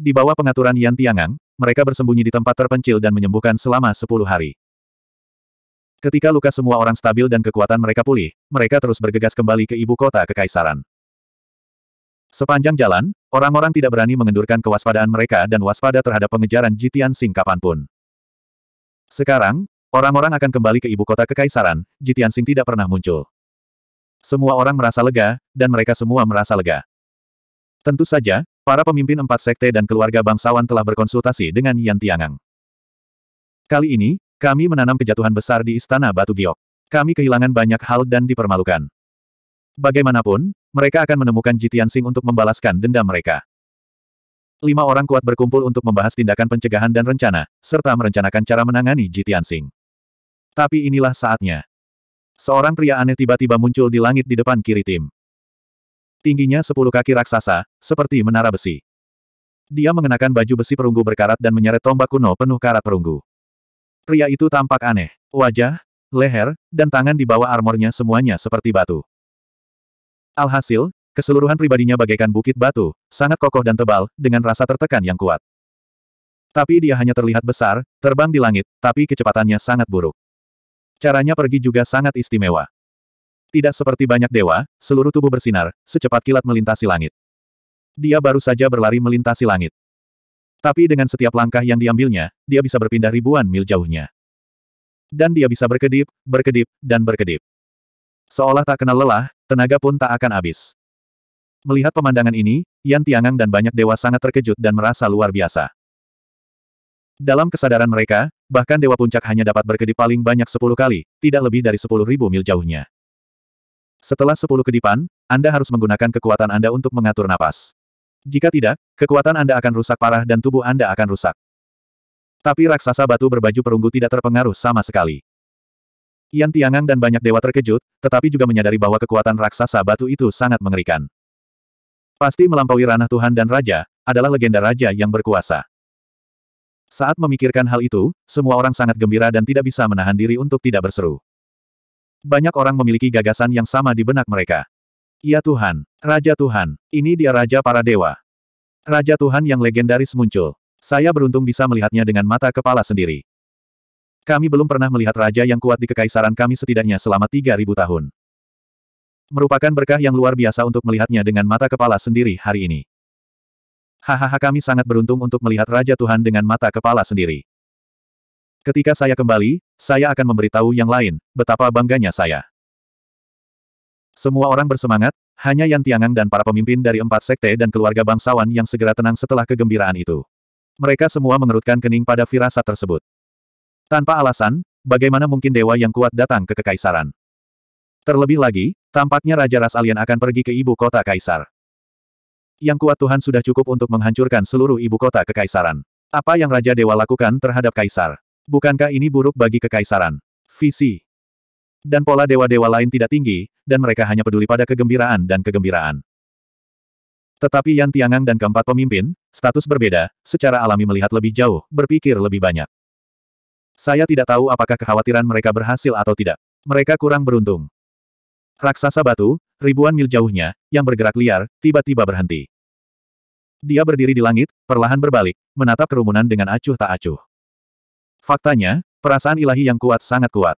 Di bawah pengaturan Yan Tiangang, mereka bersembunyi di tempat terpencil dan menyembuhkan selama sepuluh hari. Ketika luka semua orang stabil dan kekuatan mereka pulih, mereka terus bergegas kembali ke ibu kota Kekaisaran. Sepanjang jalan, orang-orang tidak berani mengendurkan kewaspadaan mereka dan waspada terhadap pengejaran Jitian Sing kapanpun. Sekarang, orang-orang akan kembali ke ibu kota Kekaisaran, Jitian Sing tidak pernah muncul. Semua orang merasa lega, dan mereka semua merasa lega. Tentu saja, para pemimpin empat sekte dan keluarga bangsawan telah berkonsultasi dengan Yan Tiangang. Kali ini, kami menanam kejatuhan besar di Istana Batu Giok. Kami kehilangan banyak hal dan dipermalukan. Bagaimanapun, mereka akan menemukan Jitian Sing untuk membalaskan dendam mereka. Lima orang kuat berkumpul untuk membahas tindakan pencegahan dan rencana, serta merencanakan cara menangani Jitian Sing. Tapi inilah saatnya. Seorang pria aneh tiba-tiba muncul di langit di depan kiri tim. Tingginya sepuluh kaki raksasa, seperti menara besi. Dia mengenakan baju besi perunggu berkarat dan menyeret tombak kuno penuh karat perunggu. Pria itu tampak aneh. Wajah, leher, dan tangan di bawah armornya semuanya seperti batu. Alhasil, keseluruhan pribadinya bagaikan bukit batu, sangat kokoh dan tebal, dengan rasa tertekan yang kuat. Tapi dia hanya terlihat besar, terbang di langit, tapi kecepatannya sangat buruk. Caranya pergi juga sangat istimewa. Tidak seperti banyak dewa, seluruh tubuh bersinar, secepat kilat melintasi langit. Dia baru saja berlari melintasi langit. Tapi dengan setiap langkah yang diambilnya, dia bisa berpindah ribuan mil jauhnya. Dan dia bisa berkedip, berkedip, dan berkedip. Seolah tak kenal lelah, tenaga pun tak akan habis. Melihat pemandangan ini, Yan Tiangang dan banyak dewa sangat terkejut dan merasa luar biasa. Dalam kesadaran mereka, bahkan Dewa Puncak hanya dapat berkedip paling banyak sepuluh kali, tidak lebih dari sepuluh ribu mil jauhnya. Setelah sepuluh kedipan, Anda harus menggunakan kekuatan Anda untuk mengatur napas. Jika tidak, kekuatan Anda akan rusak parah dan tubuh Anda akan rusak. Tapi raksasa batu berbaju perunggu tidak terpengaruh sama sekali. Yan Tiangang dan banyak dewa terkejut, tetapi juga menyadari bahwa kekuatan raksasa batu itu sangat mengerikan. Pasti melampaui ranah Tuhan dan Raja, adalah legenda Raja yang berkuasa. Saat memikirkan hal itu, semua orang sangat gembira dan tidak bisa menahan diri untuk tidak berseru. Banyak orang memiliki gagasan yang sama di benak mereka. Ya Tuhan, Raja Tuhan, ini dia Raja para Dewa. Raja Tuhan yang legendaris muncul. Saya beruntung bisa melihatnya dengan mata kepala sendiri. Kami belum pernah melihat raja yang kuat di kekaisaran kami setidaknya selama 3000 tahun. Merupakan berkah yang luar biasa untuk melihatnya dengan mata kepala sendiri hari ini. Hahaha kami sangat beruntung untuk melihat Raja Tuhan dengan mata kepala sendiri. Ketika saya kembali, saya akan memberitahu yang lain, betapa bangganya saya. Semua orang bersemangat, hanya Yan Tiangang dan para pemimpin dari empat sekte dan keluarga bangsawan yang segera tenang setelah kegembiraan itu. Mereka semua mengerutkan kening pada firasat tersebut. Tanpa alasan, bagaimana mungkin dewa yang kuat datang ke kekaisaran? Terlebih lagi, tampaknya Raja Ras Alien akan pergi ke ibu kota kaisar. Yang kuat Tuhan sudah cukup untuk menghancurkan seluruh ibu kota kekaisaran. Apa yang Raja Dewa lakukan terhadap kaisar? Bukankah ini buruk bagi kekaisaran? Visi dan pola dewa-dewa lain tidak tinggi, dan mereka hanya peduli pada kegembiraan dan kegembiraan. Tetapi Yan Tiangang dan keempat pemimpin, status berbeda, secara alami melihat lebih jauh, berpikir lebih banyak. Saya tidak tahu apakah kekhawatiran mereka berhasil atau tidak. Mereka kurang beruntung. Raksasa batu, ribuan mil jauhnya, yang bergerak liar, tiba-tiba berhenti. Dia berdiri di langit, perlahan berbalik, menatap kerumunan dengan acuh tak acuh. Faktanya, perasaan ilahi yang kuat sangat kuat.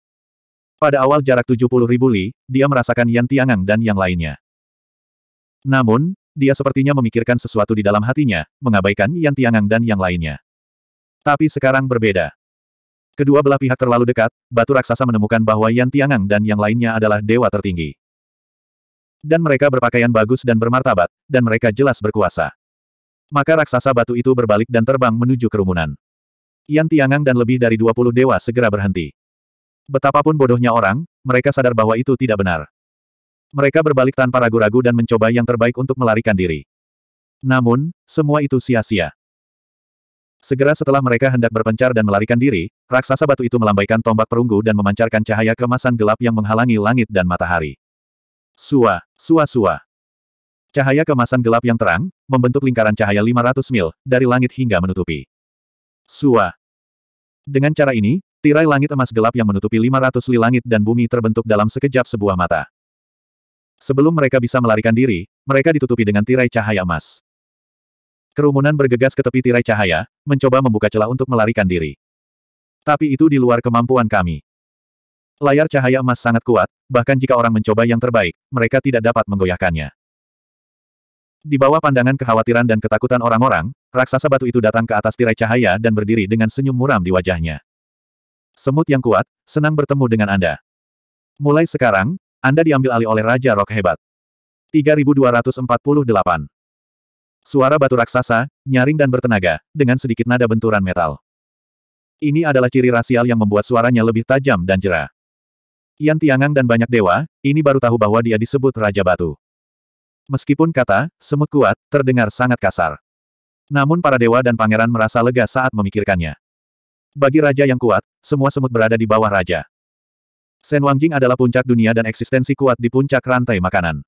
Pada awal jarak 70 ribu li, dia merasakan Yan Tiangang dan yang lainnya. Namun, dia sepertinya memikirkan sesuatu di dalam hatinya, mengabaikan Yan Tiangang dan yang lainnya. Tapi sekarang berbeda. Kedua belah pihak terlalu dekat, batu raksasa menemukan bahwa Yan Tiangang dan yang lainnya adalah dewa tertinggi. Dan mereka berpakaian bagus dan bermartabat, dan mereka jelas berkuasa. Maka raksasa batu itu berbalik dan terbang menuju kerumunan. Yan Tiangang dan lebih dari 20 dewa segera berhenti. Betapapun bodohnya orang, mereka sadar bahwa itu tidak benar. Mereka berbalik tanpa ragu-ragu dan mencoba yang terbaik untuk melarikan diri. Namun, semua itu sia-sia. Segera setelah mereka hendak berpencar dan melarikan diri, raksasa batu itu melambaikan tombak perunggu dan memancarkan cahaya kemasan gelap yang menghalangi langit dan matahari. Sua, sua sua. Cahaya kemasan gelap yang terang, membentuk lingkaran cahaya 500 mil, dari langit hingga menutupi. Sua. Dengan cara ini, Tirai langit emas gelap yang menutupi 500 li langit dan bumi terbentuk dalam sekejap sebuah mata. Sebelum mereka bisa melarikan diri, mereka ditutupi dengan tirai cahaya emas. Kerumunan bergegas ke tepi tirai cahaya, mencoba membuka celah untuk melarikan diri. Tapi itu di luar kemampuan kami. Layar cahaya emas sangat kuat, bahkan jika orang mencoba yang terbaik, mereka tidak dapat menggoyahkannya. Di bawah pandangan kekhawatiran dan ketakutan orang-orang, raksasa batu itu datang ke atas tirai cahaya dan berdiri dengan senyum muram di wajahnya. Semut yang kuat, senang bertemu dengan Anda. Mulai sekarang, Anda diambil alih oleh Raja Rok Hebat. 3248 Suara batu raksasa, nyaring dan bertenaga, dengan sedikit nada benturan metal. Ini adalah ciri rasial yang membuat suaranya lebih tajam dan jerah. Yan Tiangang dan banyak dewa, ini baru tahu bahwa dia disebut Raja Batu. Meskipun kata, semut kuat, terdengar sangat kasar. Namun para dewa dan pangeran merasa lega saat memikirkannya. Bagi raja yang kuat, semua semut berada di bawah raja. Sen Jing adalah puncak dunia dan eksistensi kuat di puncak rantai makanan.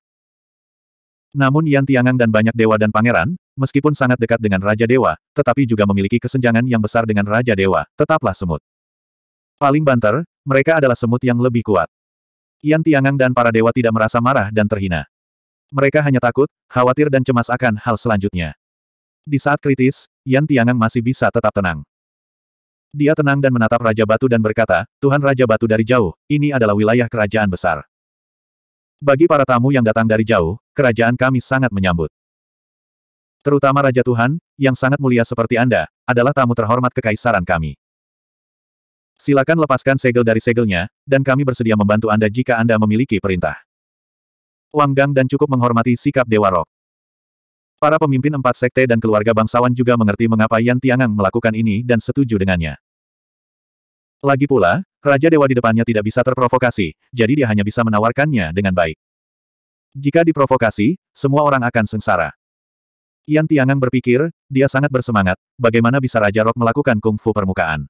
Namun Yan Tiangang dan banyak dewa dan pangeran, meskipun sangat dekat dengan Raja Dewa, tetapi juga memiliki kesenjangan yang besar dengan Raja Dewa, tetaplah semut. Paling banter, mereka adalah semut yang lebih kuat. Yan Tiangang dan para dewa tidak merasa marah dan terhina. Mereka hanya takut, khawatir dan cemas akan hal selanjutnya. Di saat kritis, Yan Tiangang masih bisa tetap tenang. Dia tenang dan menatap Raja Batu dan berkata, Tuhan Raja Batu dari jauh, ini adalah wilayah kerajaan besar. Bagi para tamu yang datang dari jauh, kerajaan kami sangat menyambut. Terutama Raja Tuhan, yang sangat mulia seperti Anda, adalah tamu terhormat kekaisaran kami. Silakan lepaskan segel dari segelnya, dan kami bersedia membantu Anda jika Anda memiliki perintah. Wang Gang dan cukup menghormati sikap Dewa Rok. Para pemimpin empat sekte dan keluarga bangsawan juga mengerti mengapa Yan Tiangang melakukan ini dan setuju dengannya. Lagi pula, Raja Dewa di depannya tidak bisa terprovokasi, jadi dia hanya bisa menawarkannya dengan baik. Jika diprovokasi, semua orang akan sengsara. Yan Tiangang berpikir, dia sangat bersemangat, bagaimana bisa Raja Rok melakukan kungfu permukaan.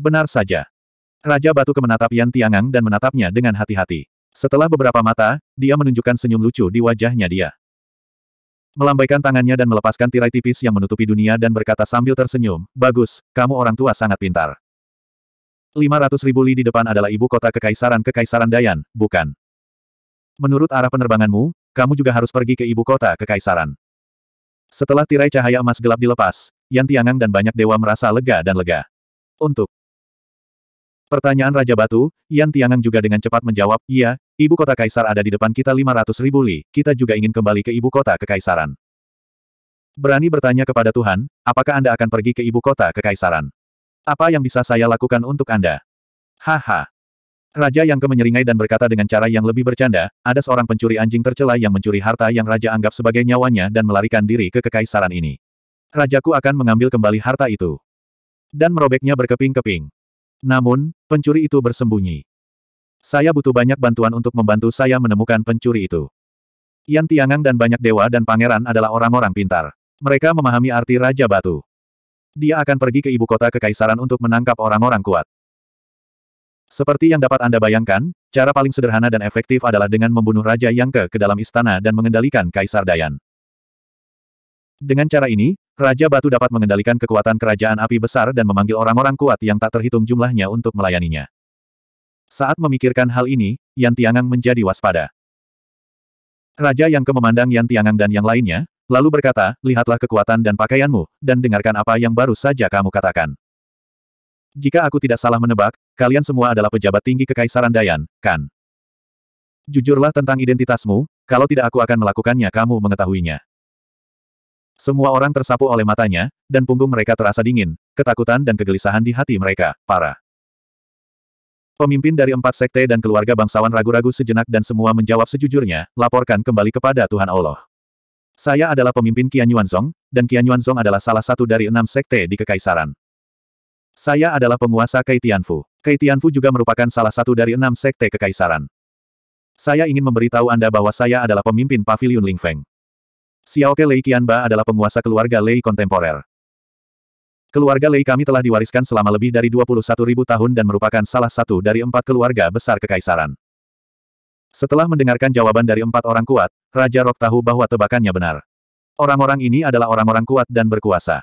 Benar saja. Raja Batu kemenatap Yan Tiangang dan menatapnya dengan hati-hati. Setelah beberapa mata, dia menunjukkan senyum lucu di wajahnya dia. Melambaikan tangannya dan melepaskan tirai tipis yang menutupi dunia dan berkata sambil tersenyum, Bagus, kamu orang tua sangat pintar. 500 ribu li di depan adalah ibu kota kekaisaran-kekaisaran Dayan, bukan? Menurut arah penerbanganmu, kamu juga harus pergi ke ibu kota kekaisaran. Setelah tirai cahaya emas gelap dilepas, Yan Tiangang dan banyak dewa merasa lega dan lega. Untuk Pertanyaan Raja Batu, Yan Tiangang juga dengan cepat menjawab, iya, ibu kota kaisar ada di depan kita 500 ribu li, kita juga ingin kembali ke ibu kota kekaisaran. Berani bertanya kepada Tuhan, apakah Anda akan pergi ke ibu kota kekaisaran? Apa yang bisa saya lakukan untuk Anda? Haha. Raja yang kemenyeringai dan berkata dengan cara yang lebih bercanda, ada seorang pencuri anjing tercela yang mencuri harta yang Raja anggap sebagai nyawanya dan melarikan diri ke kekaisaran ini. Rajaku akan mengambil kembali harta itu. Dan merobeknya berkeping-keping. Namun, pencuri itu bersembunyi. Saya butuh banyak bantuan untuk membantu saya menemukan pencuri itu. Yan Tiangang dan banyak dewa dan pangeran adalah orang-orang pintar. Mereka memahami arti Raja Batu. Dia akan pergi ke ibu kota kekaisaran untuk menangkap orang-orang kuat. Seperti yang dapat Anda bayangkan, cara paling sederhana dan efektif adalah dengan membunuh Raja Yang ke ke dalam istana dan mengendalikan Kaisar Dayan. Dengan cara ini, Raja Batu dapat mengendalikan kekuatan kerajaan api besar dan memanggil orang-orang kuat yang tak terhitung jumlahnya untuk melayaninya. Saat memikirkan hal ini, Yan Tiangang menjadi waspada. Raja yang memandang Yan Tiangang dan yang lainnya, lalu berkata, lihatlah kekuatan dan pakaianmu, dan dengarkan apa yang baru saja kamu katakan. Jika aku tidak salah menebak, kalian semua adalah pejabat tinggi Kekaisaran Dayan, kan? Jujurlah tentang identitasmu, kalau tidak aku akan melakukannya kamu mengetahuinya. Semua orang tersapu oleh matanya, dan punggung mereka terasa dingin, ketakutan dan kegelisahan di hati mereka, parah. Pemimpin dari empat sekte dan keluarga bangsawan ragu-ragu sejenak dan semua menjawab sejujurnya, laporkan kembali kepada Tuhan Allah. Saya adalah pemimpin Qian Yuanzong, dan Qian Yuanzong adalah salah satu dari enam sekte di Kekaisaran. Saya adalah penguasa Kei Tianfu. Kei Tianfu juga merupakan salah satu dari enam sekte Kekaisaran. Saya ingin memberitahu Anda bahwa saya adalah pemimpin Paviliun Lingfeng. Xiaoke Lei Qianba adalah penguasa keluarga Lei kontemporer. Keluarga Lei kami telah diwariskan selama lebih dari 21.000 tahun dan merupakan salah satu dari empat keluarga besar kekaisaran. Setelah mendengarkan jawaban dari empat orang kuat, Raja Rok tahu bahwa tebakannya benar. Orang-orang ini adalah orang-orang kuat dan berkuasa.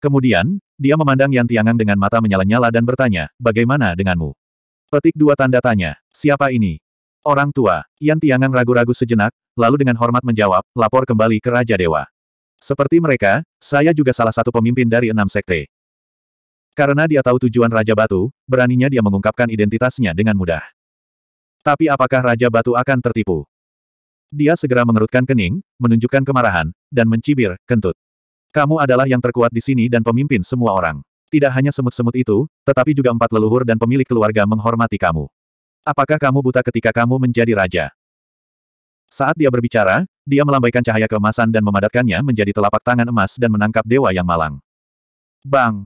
Kemudian, dia memandang Yan Tiangang dengan mata menyala-nyala dan bertanya, bagaimana denganmu? Petik dua tanda tanya, siapa ini? Orang tua, Yan Tiangang ragu-ragu sejenak, lalu dengan hormat menjawab, lapor kembali ke Raja Dewa. Seperti mereka, saya juga salah satu pemimpin dari enam sekte. Karena dia tahu tujuan Raja Batu, beraninya dia mengungkapkan identitasnya dengan mudah. Tapi apakah Raja Batu akan tertipu? Dia segera mengerutkan kening, menunjukkan kemarahan, dan mencibir, kentut. Kamu adalah yang terkuat di sini dan pemimpin semua orang. Tidak hanya semut-semut itu, tetapi juga empat leluhur dan pemilik keluarga menghormati kamu. Apakah kamu buta ketika kamu menjadi raja? Saat dia berbicara, dia melambaikan cahaya keemasan dan memadatkannya menjadi telapak tangan emas dan menangkap dewa yang malang. Bang!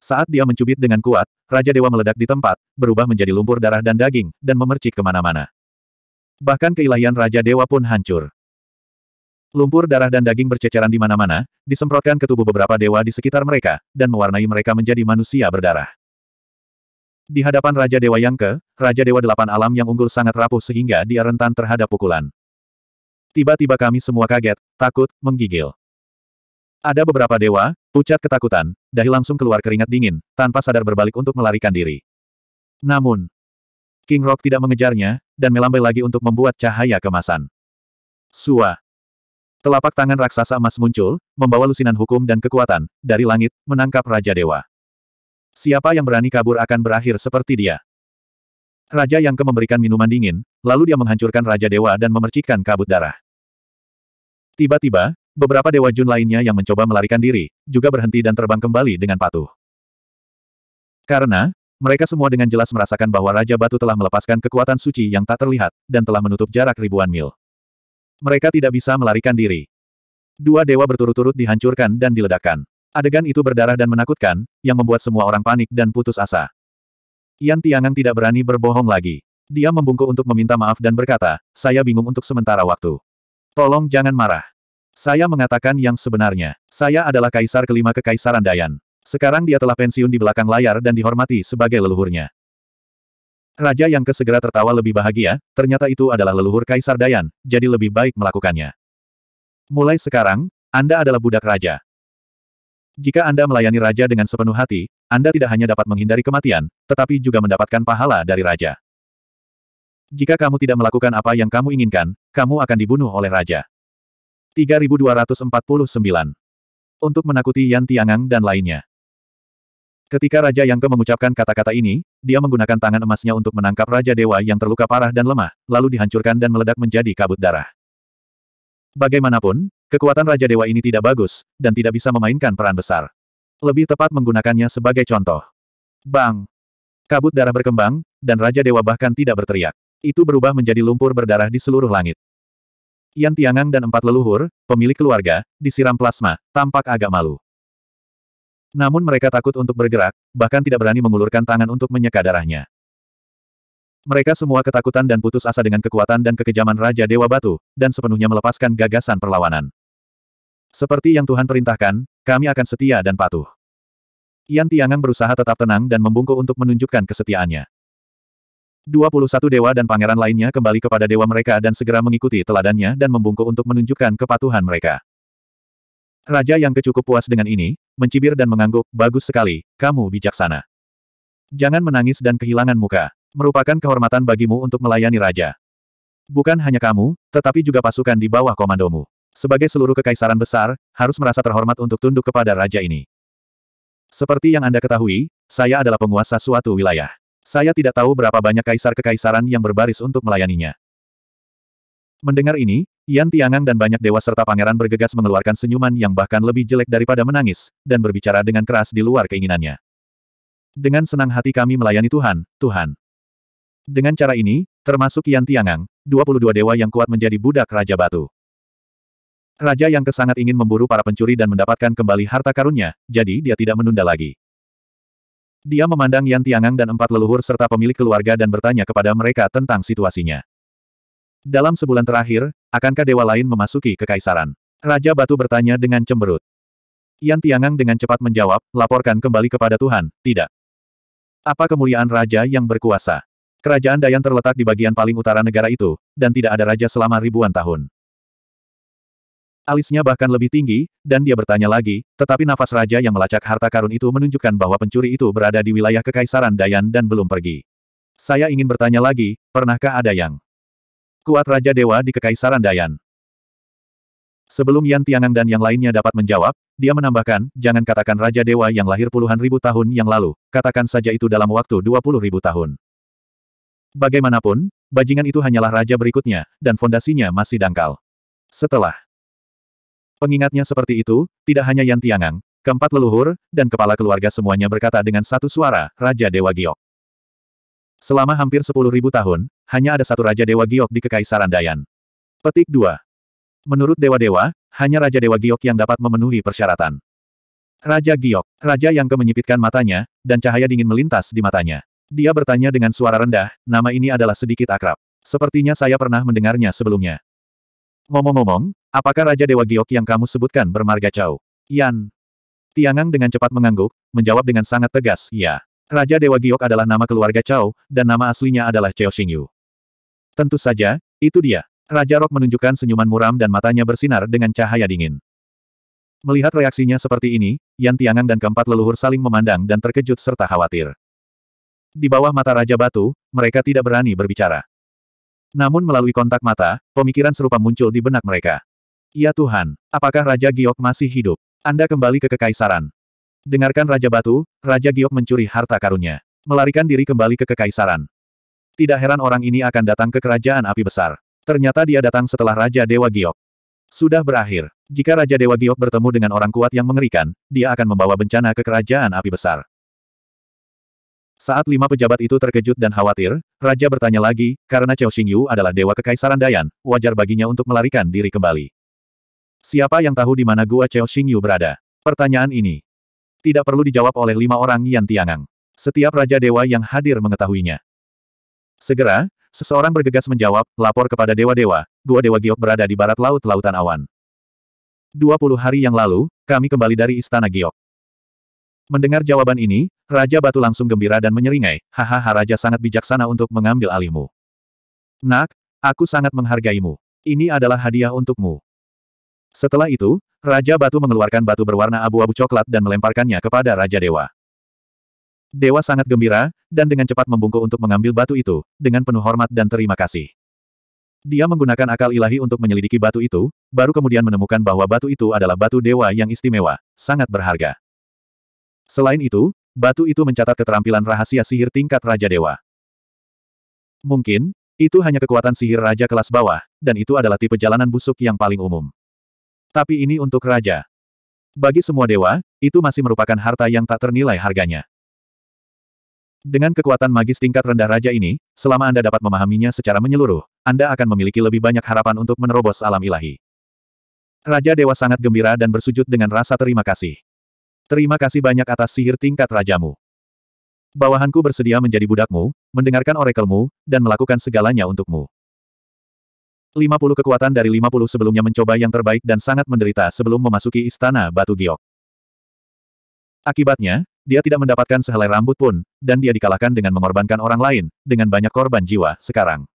Saat dia mencubit dengan kuat, Raja Dewa meledak di tempat, berubah menjadi lumpur darah dan daging, dan memercik kemana-mana. Bahkan keilahian Raja Dewa pun hancur. Lumpur darah dan daging berceceran di mana-mana, disemprotkan ke tubuh beberapa dewa di sekitar mereka, dan mewarnai mereka menjadi manusia berdarah. Di hadapan Raja Dewa Yang Ke, Raja Dewa Delapan Alam yang unggul sangat rapuh sehingga dia rentan terhadap pukulan. Tiba-tiba kami semua kaget, takut, menggigil. Ada beberapa dewa, pucat ketakutan, dahi langsung keluar keringat dingin, tanpa sadar berbalik untuk melarikan diri. Namun, King Rock tidak mengejarnya, dan melambai lagi untuk membuat cahaya kemasan. Sua. Telapak tangan raksasa emas muncul, membawa lusinan hukum dan kekuatan, dari langit, menangkap Raja Dewa. Siapa yang berani kabur akan berakhir seperti dia. Raja yang ke memberikan minuman dingin, lalu dia menghancurkan Raja Dewa dan memercikkan kabut darah. Tiba-tiba, beberapa Dewa Jun lainnya yang mencoba melarikan diri, juga berhenti dan terbang kembali dengan patuh. Karena, mereka semua dengan jelas merasakan bahwa Raja Batu telah melepaskan kekuatan suci yang tak terlihat, dan telah menutup jarak ribuan mil. Mereka tidak bisa melarikan diri. Dua dewa berturut-turut dihancurkan dan diledakkan. Adegan itu berdarah dan menakutkan, yang membuat semua orang panik dan putus asa. Yan Tiangang tidak berani berbohong lagi. Dia membungkuk untuk meminta maaf dan berkata, saya bingung untuk sementara waktu. Tolong jangan marah. Saya mengatakan yang sebenarnya. Saya adalah kaisar kelima kekaisaran Dayan. Sekarang dia telah pensiun di belakang layar dan dihormati sebagai leluhurnya. Raja yang kesegera tertawa lebih bahagia, ternyata itu adalah leluhur Kaisar Dayan, jadi lebih baik melakukannya. Mulai sekarang, Anda adalah budak raja. Jika Anda melayani raja dengan sepenuh hati, Anda tidak hanya dapat menghindari kematian, tetapi juga mendapatkan pahala dari raja. Jika kamu tidak melakukan apa yang kamu inginkan, kamu akan dibunuh oleh raja. 3249 Untuk menakuti Yan Tiangang dan lainnya. Ketika Raja Yang Ke mengucapkan kata-kata ini, dia menggunakan tangan emasnya untuk menangkap Raja Dewa yang terluka parah dan lemah, lalu dihancurkan dan meledak menjadi kabut darah. Bagaimanapun, kekuatan Raja Dewa ini tidak bagus, dan tidak bisa memainkan peran besar. Lebih tepat menggunakannya sebagai contoh. Bang! Kabut darah berkembang, dan Raja Dewa bahkan tidak berteriak. Itu berubah menjadi lumpur berdarah di seluruh langit. Yan Tiangang dan empat leluhur, pemilik keluarga, disiram plasma, tampak agak malu. Namun mereka takut untuk bergerak, bahkan tidak berani mengulurkan tangan untuk menyeka darahnya. Mereka semua ketakutan dan putus asa dengan kekuatan dan kekejaman Raja Dewa Batu, dan sepenuhnya melepaskan gagasan perlawanan. Seperti yang Tuhan perintahkan, kami akan setia dan patuh. Yan Tiangang berusaha tetap tenang dan membungkuk untuk menunjukkan kesetiaannya. 21 dewa dan pangeran lainnya kembali kepada dewa mereka dan segera mengikuti teladannya dan membungkuk untuk menunjukkan kepatuhan mereka. Raja yang kecukup puas dengan ini, mencibir dan mengangguk, bagus sekali, kamu bijaksana. Jangan menangis dan kehilangan muka. Merupakan kehormatan bagimu untuk melayani raja. Bukan hanya kamu, tetapi juga pasukan di bawah komandomu. Sebagai seluruh kekaisaran besar, harus merasa terhormat untuk tunduk kepada raja ini. Seperti yang Anda ketahui, saya adalah penguasa suatu wilayah. Saya tidak tahu berapa banyak kaisar-kekaisaran yang berbaris untuk melayaninya. Mendengar ini, Yan Tiangang dan banyak dewa serta pangeran bergegas mengeluarkan senyuman yang bahkan lebih jelek daripada menangis, dan berbicara dengan keras di luar keinginannya. Dengan senang hati kami melayani Tuhan, Tuhan. Dengan cara ini, termasuk Yan Tiangang, 22 dewa yang kuat menjadi budak Raja Batu. Raja yang kesangat ingin memburu para pencuri dan mendapatkan kembali harta karunnya, jadi dia tidak menunda lagi. Dia memandang Yan Tiangang dan empat leluhur serta pemilik keluarga dan bertanya kepada mereka tentang situasinya. Dalam sebulan terakhir, akankah dewa lain memasuki kekaisaran? Raja Batu bertanya dengan cemberut. Yan Tiangang dengan cepat menjawab, laporkan kembali kepada Tuhan, tidak. Apa kemuliaan Raja yang berkuasa? Kerajaan Dayan terletak di bagian paling utara negara itu, dan tidak ada raja selama ribuan tahun. Alisnya bahkan lebih tinggi, dan dia bertanya lagi, tetapi nafas raja yang melacak harta karun itu menunjukkan bahwa pencuri itu berada di wilayah Kekaisaran Dayan dan belum pergi. Saya ingin bertanya lagi, pernahkah ada yang kuat Raja Dewa di Kekaisaran Dayan? Sebelum Yan Tiangang dan yang lainnya dapat menjawab, dia menambahkan, jangan katakan Raja Dewa yang lahir puluhan ribu tahun yang lalu, katakan saja itu dalam waktu dua puluh ribu tahun. Bagaimanapun, bajingan itu hanyalah raja berikutnya, dan fondasinya masih dangkal. Setelah pengingatnya seperti itu, tidak hanya Yan Tiangang, keempat leluhur, dan kepala keluarga semuanya berkata dengan satu suara, Raja Dewa Giok. Selama hampir sepuluh ribu tahun, hanya ada satu Raja Dewa Giok di Kekaisaran Dayan. Petik 2. Menurut dewa-dewa, hanya Raja Dewa Giok yang dapat memenuhi persyaratan. Raja Giok, raja yang kemenyipitkan matanya, dan cahaya dingin melintas di matanya. Dia bertanya dengan suara rendah, nama ini adalah sedikit akrab. Sepertinya saya pernah mendengarnya sebelumnya. Ngomong-ngomong, apakah Raja Dewa Giok yang kamu sebutkan bermarga Chao, Yan. Tiangang dengan cepat mengangguk, menjawab dengan sangat tegas, ya. Raja Dewa Giok adalah nama keluarga Chao, dan nama aslinya adalah Cheo Xingyu. Tentu saja, itu dia. Raja Rok menunjukkan senyuman muram dan matanya bersinar dengan cahaya dingin. Melihat reaksinya seperti ini, Yan Tiangang dan keempat leluhur saling memandang dan terkejut serta khawatir. Di bawah mata Raja Batu, mereka tidak berani berbicara. Namun melalui kontak mata, pemikiran serupa muncul di benak mereka. Ya Tuhan, apakah Raja Giok masih hidup? Anda kembali ke kekaisaran. Dengarkan Raja Batu, Raja Giok mencuri harta karunnya. Melarikan diri kembali ke kekaisaran. Tidak heran orang ini akan datang ke kerajaan api besar. Ternyata dia datang setelah Raja Dewa Giok. Sudah berakhir. Jika Raja Dewa Giok bertemu dengan orang kuat yang mengerikan, dia akan membawa bencana ke kerajaan api besar. Saat lima pejabat itu terkejut dan khawatir, Raja bertanya lagi, karena Chao Xingyu adalah dewa kekaisaran Dayan, wajar baginya untuk melarikan diri kembali. Siapa yang tahu di mana gua Chao Xingyu berada? Pertanyaan ini tidak perlu dijawab oleh lima orang Yan Tiangang. Setiap Raja Dewa yang hadir mengetahuinya. Segera, seseorang bergegas menjawab, lapor kepada Dewa-Dewa, Gua Dewa Giok berada di barat laut Lautan Awan. Dua puluh hari yang lalu, kami kembali dari Istana Giok. Mendengar jawaban ini, Raja Batu langsung gembira dan menyeringai, hahaha Raja sangat bijaksana untuk mengambil alihmu. Nak, aku sangat menghargaimu. Ini adalah hadiah untukmu. Setelah itu, Raja Batu mengeluarkan batu berwarna abu-abu coklat dan melemparkannya kepada Raja Dewa. Dewa sangat gembira, dan dengan cepat membungkuk untuk mengambil batu itu, dengan penuh hormat dan terima kasih. Dia menggunakan akal ilahi untuk menyelidiki batu itu, baru kemudian menemukan bahwa batu itu adalah batu dewa yang istimewa, sangat berharga. Selain itu, Batu itu mencatat keterampilan rahasia sihir tingkat Raja Dewa. Mungkin, itu hanya kekuatan sihir Raja kelas bawah, dan itu adalah tipe jalanan busuk yang paling umum. Tapi ini untuk Raja. Bagi semua dewa, itu masih merupakan harta yang tak ternilai harganya. Dengan kekuatan magis tingkat rendah raja ini, selama Anda dapat memahaminya secara menyeluruh, Anda akan memiliki lebih banyak harapan untuk menerobos alam ilahi. Raja Dewa sangat gembira dan bersujud dengan rasa terima kasih. Terima kasih banyak atas sihir tingkat rajamu. Bawahanku bersedia menjadi budakmu, mendengarkan orakelmu, dan melakukan segalanya untukmu. 50 kekuatan dari 50 sebelumnya mencoba yang terbaik dan sangat menderita sebelum memasuki istana Batu Giok. Akibatnya, dia tidak mendapatkan sehelai rambut pun, dan dia dikalahkan dengan mengorbankan orang lain, dengan banyak korban jiwa sekarang.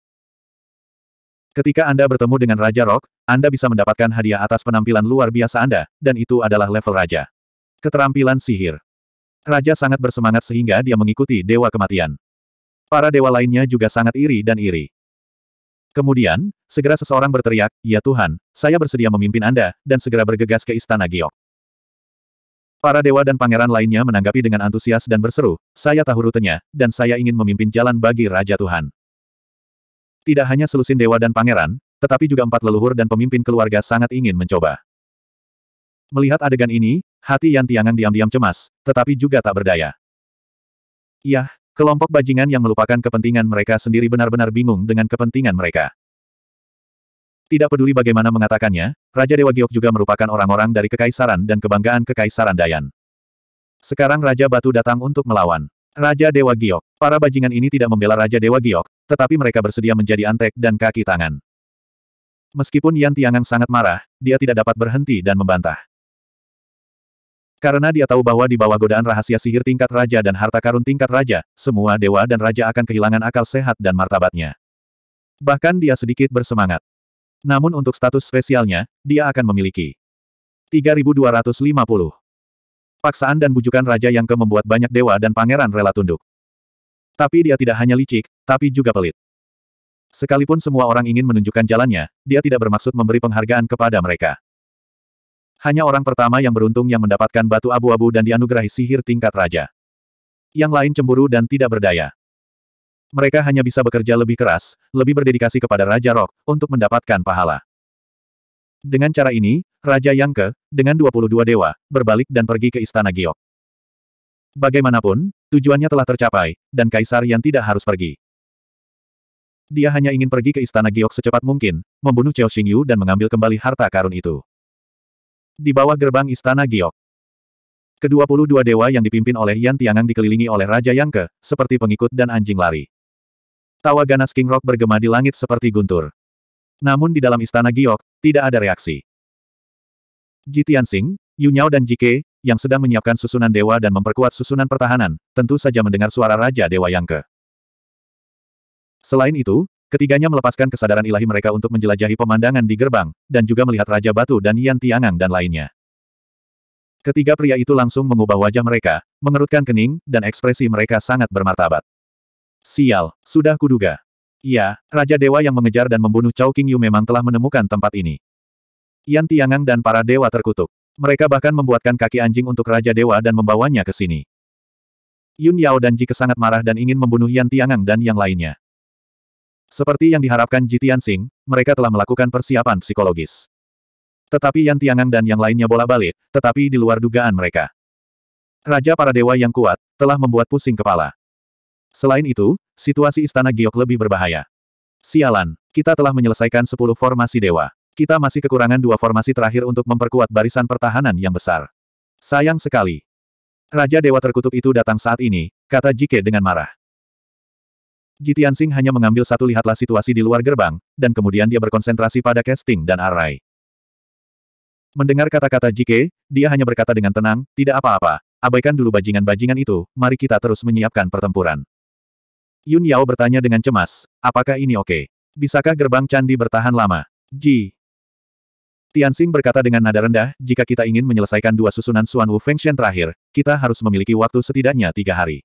Ketika Anda bertemu dengan Raja Rock, Anda bisa mendapatkan hadiah atas penampilan luar biasa Anda, dan itu adalah level Raja. Keterampilan sihir. Raja sangat bersemangat sehingga dia mengikuti Dewa Kematian. Para dewa lainnya juga sangat iri dan iri. Kemudian, segera seseorang berteriak, Ya Tuhan, saya bersedia memimpin Anda, dan segera bergegas ke Istana Giok. Para dewa dan pangeran lainnya menanggapi dengan antusias dan berseru, saya tahu rutenya, dan saya ingin memimpin jalan bagi Raja Tuhan. Tidak hanya selusin dewa dan pangeran, tetapi juga empat leluhur dan pemimpin keluarga sangat ingin mencoba. Melihat adegan ini, hati Yan Tiangan diam-diam cemas, tetapi juga tak berdaya. Yah, kelompok bajingan yang melupakan kepentingan mereka sendiri benar-benar bingung dengan kepentingan mereka. Tidak peduli bagaimana mengatakannya, Raja Dewa Giok juga merupakan orang-orang dari kekaisaran dan kebanggaan kekaisaran Dayan. Sekarang Raja Batu datang untuk melawan. Raja Dewa Giok. Para bajingan ini tidak membela Raja Dewa Giok, tetapi mereka bersedia menjadi antek dan kaki tangan. Meskipun Yan Tiangang sangat marah, dia tidak dapat berhenti dan membantah. Karena dia tahu bahwa di bawah godaan rahasia sihir tingkat raja dan harta karun tingkat raja, semua dewa dan raja akan kehilangan akal sehat dan martabatnya. Bahkan dia sedikit bersemangat. Namun untuk status spesialnya, dia akan memiliki 3250. Paksaan dan bujukan raja yang ke membuat banyak dewa dan pangeran rela tunduk. Tapi dia tidak hanya licik, tapi juga pelit. Sekalipun semua orang ingin menunjukkan jalannya, dia tidak bermaksud memberi penghargaan kepada mereka. Hanya orang pertama yang beruntung yang mendapatkan batu abu-abu dan dianugerahi sihir tingkat raja. Yang lain cemburu dan tidak berdaya. Mereka hanya bisa bekerja lebih keras, lebih berdedikasi kepada Raja Rok, untuk mendapatkan pahala. Dengan cara ini, Raja Yang Ke, dengan 22 dewa, berbalik dan pergi ke Istana Giok. Bagaimanapun, tujuannya telah tercapai, dan Kaisar yang tidak harus pergi. Dia hanya ingin pergi ke Istana Giok secepat mungkin, membunuh Cao Xingyu dan mengambil kembali harta karun itu. Di bawah gerbang Istana Giok. Kedua-puluh dua dewa yang dipimpin oleh Yan Tiangang dikelilingi oleh Raja Yangke seperti pengikut dan anjing lari. Tawa ganas King Rock bergema di langit seperti guntur. Namun di dalam Istana Giok, tidak ada reaksi. Ji Tianxing, Yu Nyao dan Jike, yang sedang menyiapkan susunan dewa dan memperkuat susunan pertahanan, tentu saja mendengar suara Raja Dewa Yangke. Selain itu, Ketiganya melepaskan kesadaran ilahi mereka untuk menjelajahi pemandangan di gerbang, dan juga melihat Raja Batu dan Yan Tiangang dan lainnya. Ketiga pria itu langsung mengubah wajah mereka, mengerutkan kening, dan ekspresi mereka sangat bermartabat. Sial, sudah kuduga. Iya, Raja Dewa yang mengejar dan membunuh Chao King Yu memang telah menemukan tempat ini. Yan Tiangang dan para dewa terkutuk. Mereka bahkan membuatkan kaki anjing untuk Raja Dewa dan membawanya ke sini. Yun Yao dan Ji sangat marah dan ingin membunuh Yan Tiangang dan yang lainnya. Seperti yang diharapkan Jitian Sing, mereka telah melakukan persiapan psikologis. Tetapi Yan Tiangang dan yang lainnya bola balik, tetapi di luar dugaan mereka. Raja para dewa yang kuat, telah membuat pusing kepala. Selain itu, situasi istana Giok lebih berbahaya. Sialan, kita telah menyelesaikan 10 formasi dewa. Kita masih kekurangan dua formasi terakhir untuk memperkuat barisan pertahanan yang besar. Sayang sekali. Raja Dewa Terkutuk itu datang saat ini, kata Jike dengan marah. Jitian Singh hanya mengambil satu lihatlah situasi di luar gerbang, dan kemudian dia berkonsentrasi pada casting dan arai. Mendengar kata-kata Jike, dia hanya berkata dengan tenang, tidak apa-apa, abaikan dulu bajingan-bajingan itu, mari kita terus menyiapkan pertempuran. Yun Yao bertanya dengan cemas, apakah ini oke? Okay? Bisakah gerbang candi bertahan lama? Ji. Tianxing berkata dengan nada rendah, jika kita ingin menyelesaikan dua susunan Suan Wu Feng Shen terakhir, kita harus memiliki waktu setidaknya tiga hari.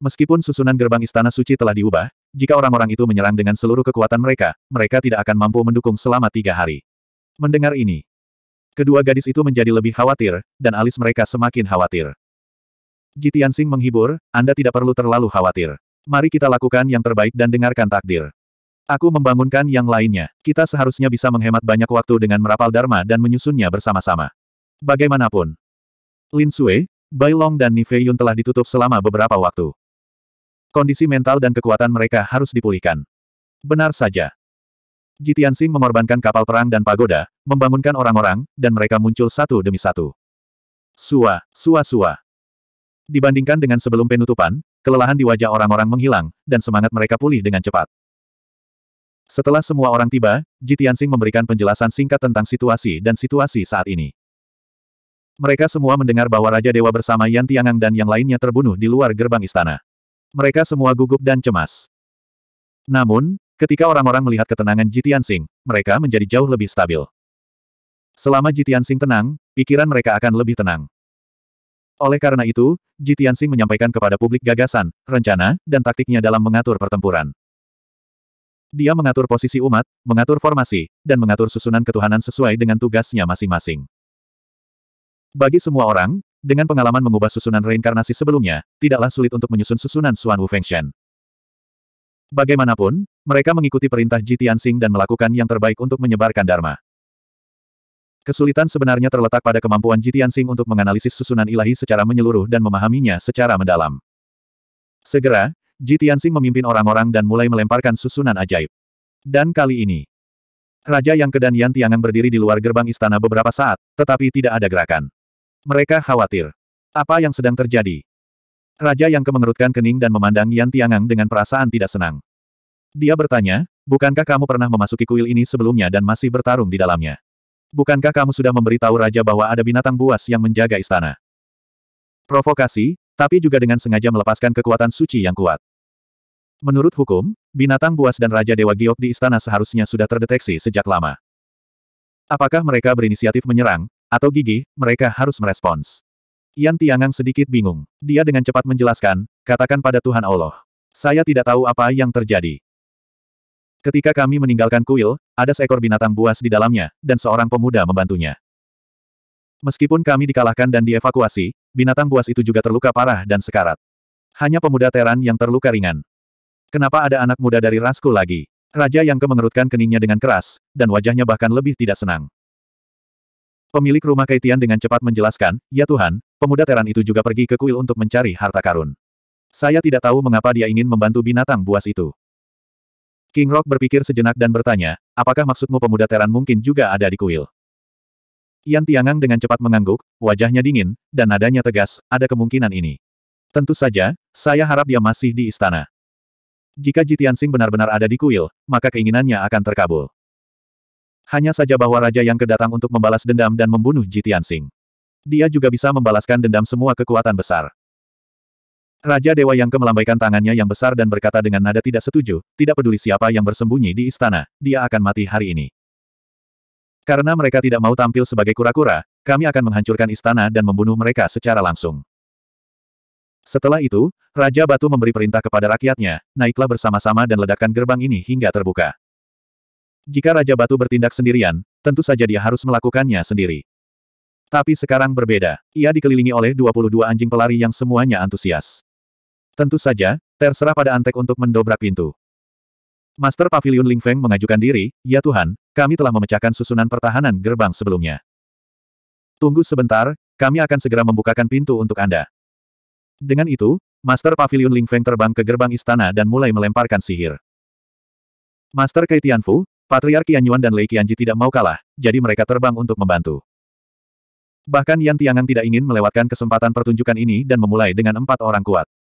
Meskipun susunan gerbang istana suci telah diubah, jika orang-orang itu menyerang dengan seluruh kekuatan mereka, mereka tidak akan mampu mendukung selama tiga hari. Mendengar ini, kedua gadis itu menjadi lebih khawatir, dan alis mereka semakin khawatir. Jitian Sing menghibur, Anda tidak perlu terlalu khawatir. Mari kita lakukan yang terbaik dan dengarkan takdir. Aku membangunkan yang lainnya. Kita seharusnya bisa menghemat banyak waktu dengan merapal Dharma dan menyusunnya bersama-sama. Bagaimanapun. Lin Sui, Bai Long dan Nifei Yun telah ditutup selama beberapa waktu. Kondisi mental dan kekuatan mereka harus dipulihkan. Benar saja. Jitian Sing mengorbankan kapal perang dan pagoda, membangunkan orang-orang, dan mereka muncul satu demi satu. Sua, sua sua. Dibandingkan dengan sebelum penutupan, kelelahan di wajah orang-orang menghilang, dan semangat mereka pulih dengan cepat. Setelah semua orang tiba, Jitian Sing memberikan penjelasan singkat tentang situasi dan situasi saat ini. Mereka semua mendengar bahwa Raja Dewa bersama Yan Tiangang dan yang lainnya terbunuh di luar gerbang istana. Mereka semua gugup dan cemas. Namun, ketika orang-orang melihat ketenangan Jitian Sing, mereka menjadi jauh lebih stabil. Selama Jitian Sing tenang, pikiran mereka akan lebih tenang. Oleh karena itu, Jitian Sing menyampaikan kepada publik gagasan, rencana, dan taktiknya dalam mengatur pertempuran. Dia mengatur posisi umat, mengatur formasi, dan mengatur susunan ketuhanan sesuai dengan tugasnya masing-masing. Bagi semua orang, dengan pengalaman mengubah susunan reinkarnasi sebelumnya, tidaklah sulit untuk menyusun susunan Suan Wu Feng Shen. Bagaimanapun, mereka mengikuti perintah Ji Tianxing dan melakukan yang terbaik untuk menyebarkan Dharma. Kesulitan sebenarnya terletak pada kemampuan Ji Tianxing untuk menganalisis susunan ilahi secara menyeluruh dan memahaminya secara mendalam. Segera, Ji Tianxing memimpin orang-orang dan mulai melemparkan susunan ajaib. Dan kali ini, Raja Yang Kedan Yan Tiangang berdiri di luar gerbang istana beberapa saat, tetapi tidak ada gerakan. Mereka khawatir. Apa yang sedang terjadi? Raja yang kemengerutkan kening dan memandang Yan Tiangang dengan perasaan tidak senang. Dia bertanya, bukankah kamu pernah memasuki kuil ini sebelumnya dan masih bertarung di dalamnya? Bukankah kamu sudah memberitahu raja bahwa ada binatang buas yang menjaga istana? Provokasi, tapi juga dengan sengaja melepaskan kekuatan suci yang kuat. Menurut hukum, binatang buas dan Raja Dewa Giok di istana seharusnya sudah terdeteksi sejak lama. Apakah mereka berinisiatif menyerang, atau gigi, mereka harus merespons. Yan Tiangang sedikit bingung. Dia dengan cepat menjelaskan, katakan pada Tuhan Allah. Saya tidak tahu apa yang terjadi. Ketika kami meninggalkan kuil, ada seekor binatang buas di dalamnya, dan seorang pemuda membantunya. Meskipun kami dikalahkan dan dievakuasi, binatang buas itu juga terluka parah dan sekarat. Hanya pemuda Teran yang terluka ringan. Kenapa ada anak muda dari rasku lagi? Raja yang kemengerutkan keningnya dengan keras, dan wajahnya bahkan lebih tidak senang. Pemilik rumah Kaitian dengan cepat menjelaskan, Ya Tuhan, pemuda Teran itu juga pergi ke kuil untuk mencari harta karun. Saya tidak tahu mengapa dia ingin membantu binatang buas itu. King Rock berpikir sejenak dan bertanya, apakah maksudmu pemuda Teran mungkin juga ada di kuil? Yan Tiangang dengan cepat mengangguk, wajahnya dingin, dan nadanya tegas, ada kemungkinan ini. Tentu saja, saya harap dia masih di istana. Jika Jitian Sing benar-benar ada di kuil, maka keinginannya akan terkabul. Hanya saja bahwa raja yang kedatang untuk membalas dendam dan membunuh Jitian Sing. Dia juga bisa membalaskan dendam semua kekuatan besar. Raja Dewa yang melambaikan tangannya yang besar dan berkata dengan nada tidak setuju, tidak peduli siapa yang bersembunyi di istana, dia akan mati hari ini. Karena mereka tidak mau tampil sebagai kura-kura, kami akan menghancurkan istana dan membunuh mereka secara langsung. Setelah itu, Raja Batu memberi perintah kepada rakyatnya, naiklah bersama-sama dan ledakan gerbang ini hingga terbuka. Jika Raja Batu bertindak sendirian, tentu saja dia harus melakukannya sendiri. Tapi sekarang berbeda. Ia dikelilingi oleh 22 anjing pelari yang semuanya antusias. Tentu saja, terserah pada Antek untuk mendobrak pintu. Master Pavilion Ling Feng mengajukan diri, Ya Tuhan, kami telah memecahkan susunan pertahanan gerbang sebelumnya. Tunggu sebentar, kami akan segera membukakan pintu untuk Anda. Dengan itu, Master Pavilion Ling Feng terbang ke gerbang istana dan mulai melemparkan sihir. Master Kei Tianfu, Patriark Anyuan dan Lei Qianji tidak mau kalah, jadi mereka terbang untuk membantu. Bahkan Yan Tiangan tidak ingin melewatkan kesempatan pertunjukan ini dan memulai dengan empat orang kuat.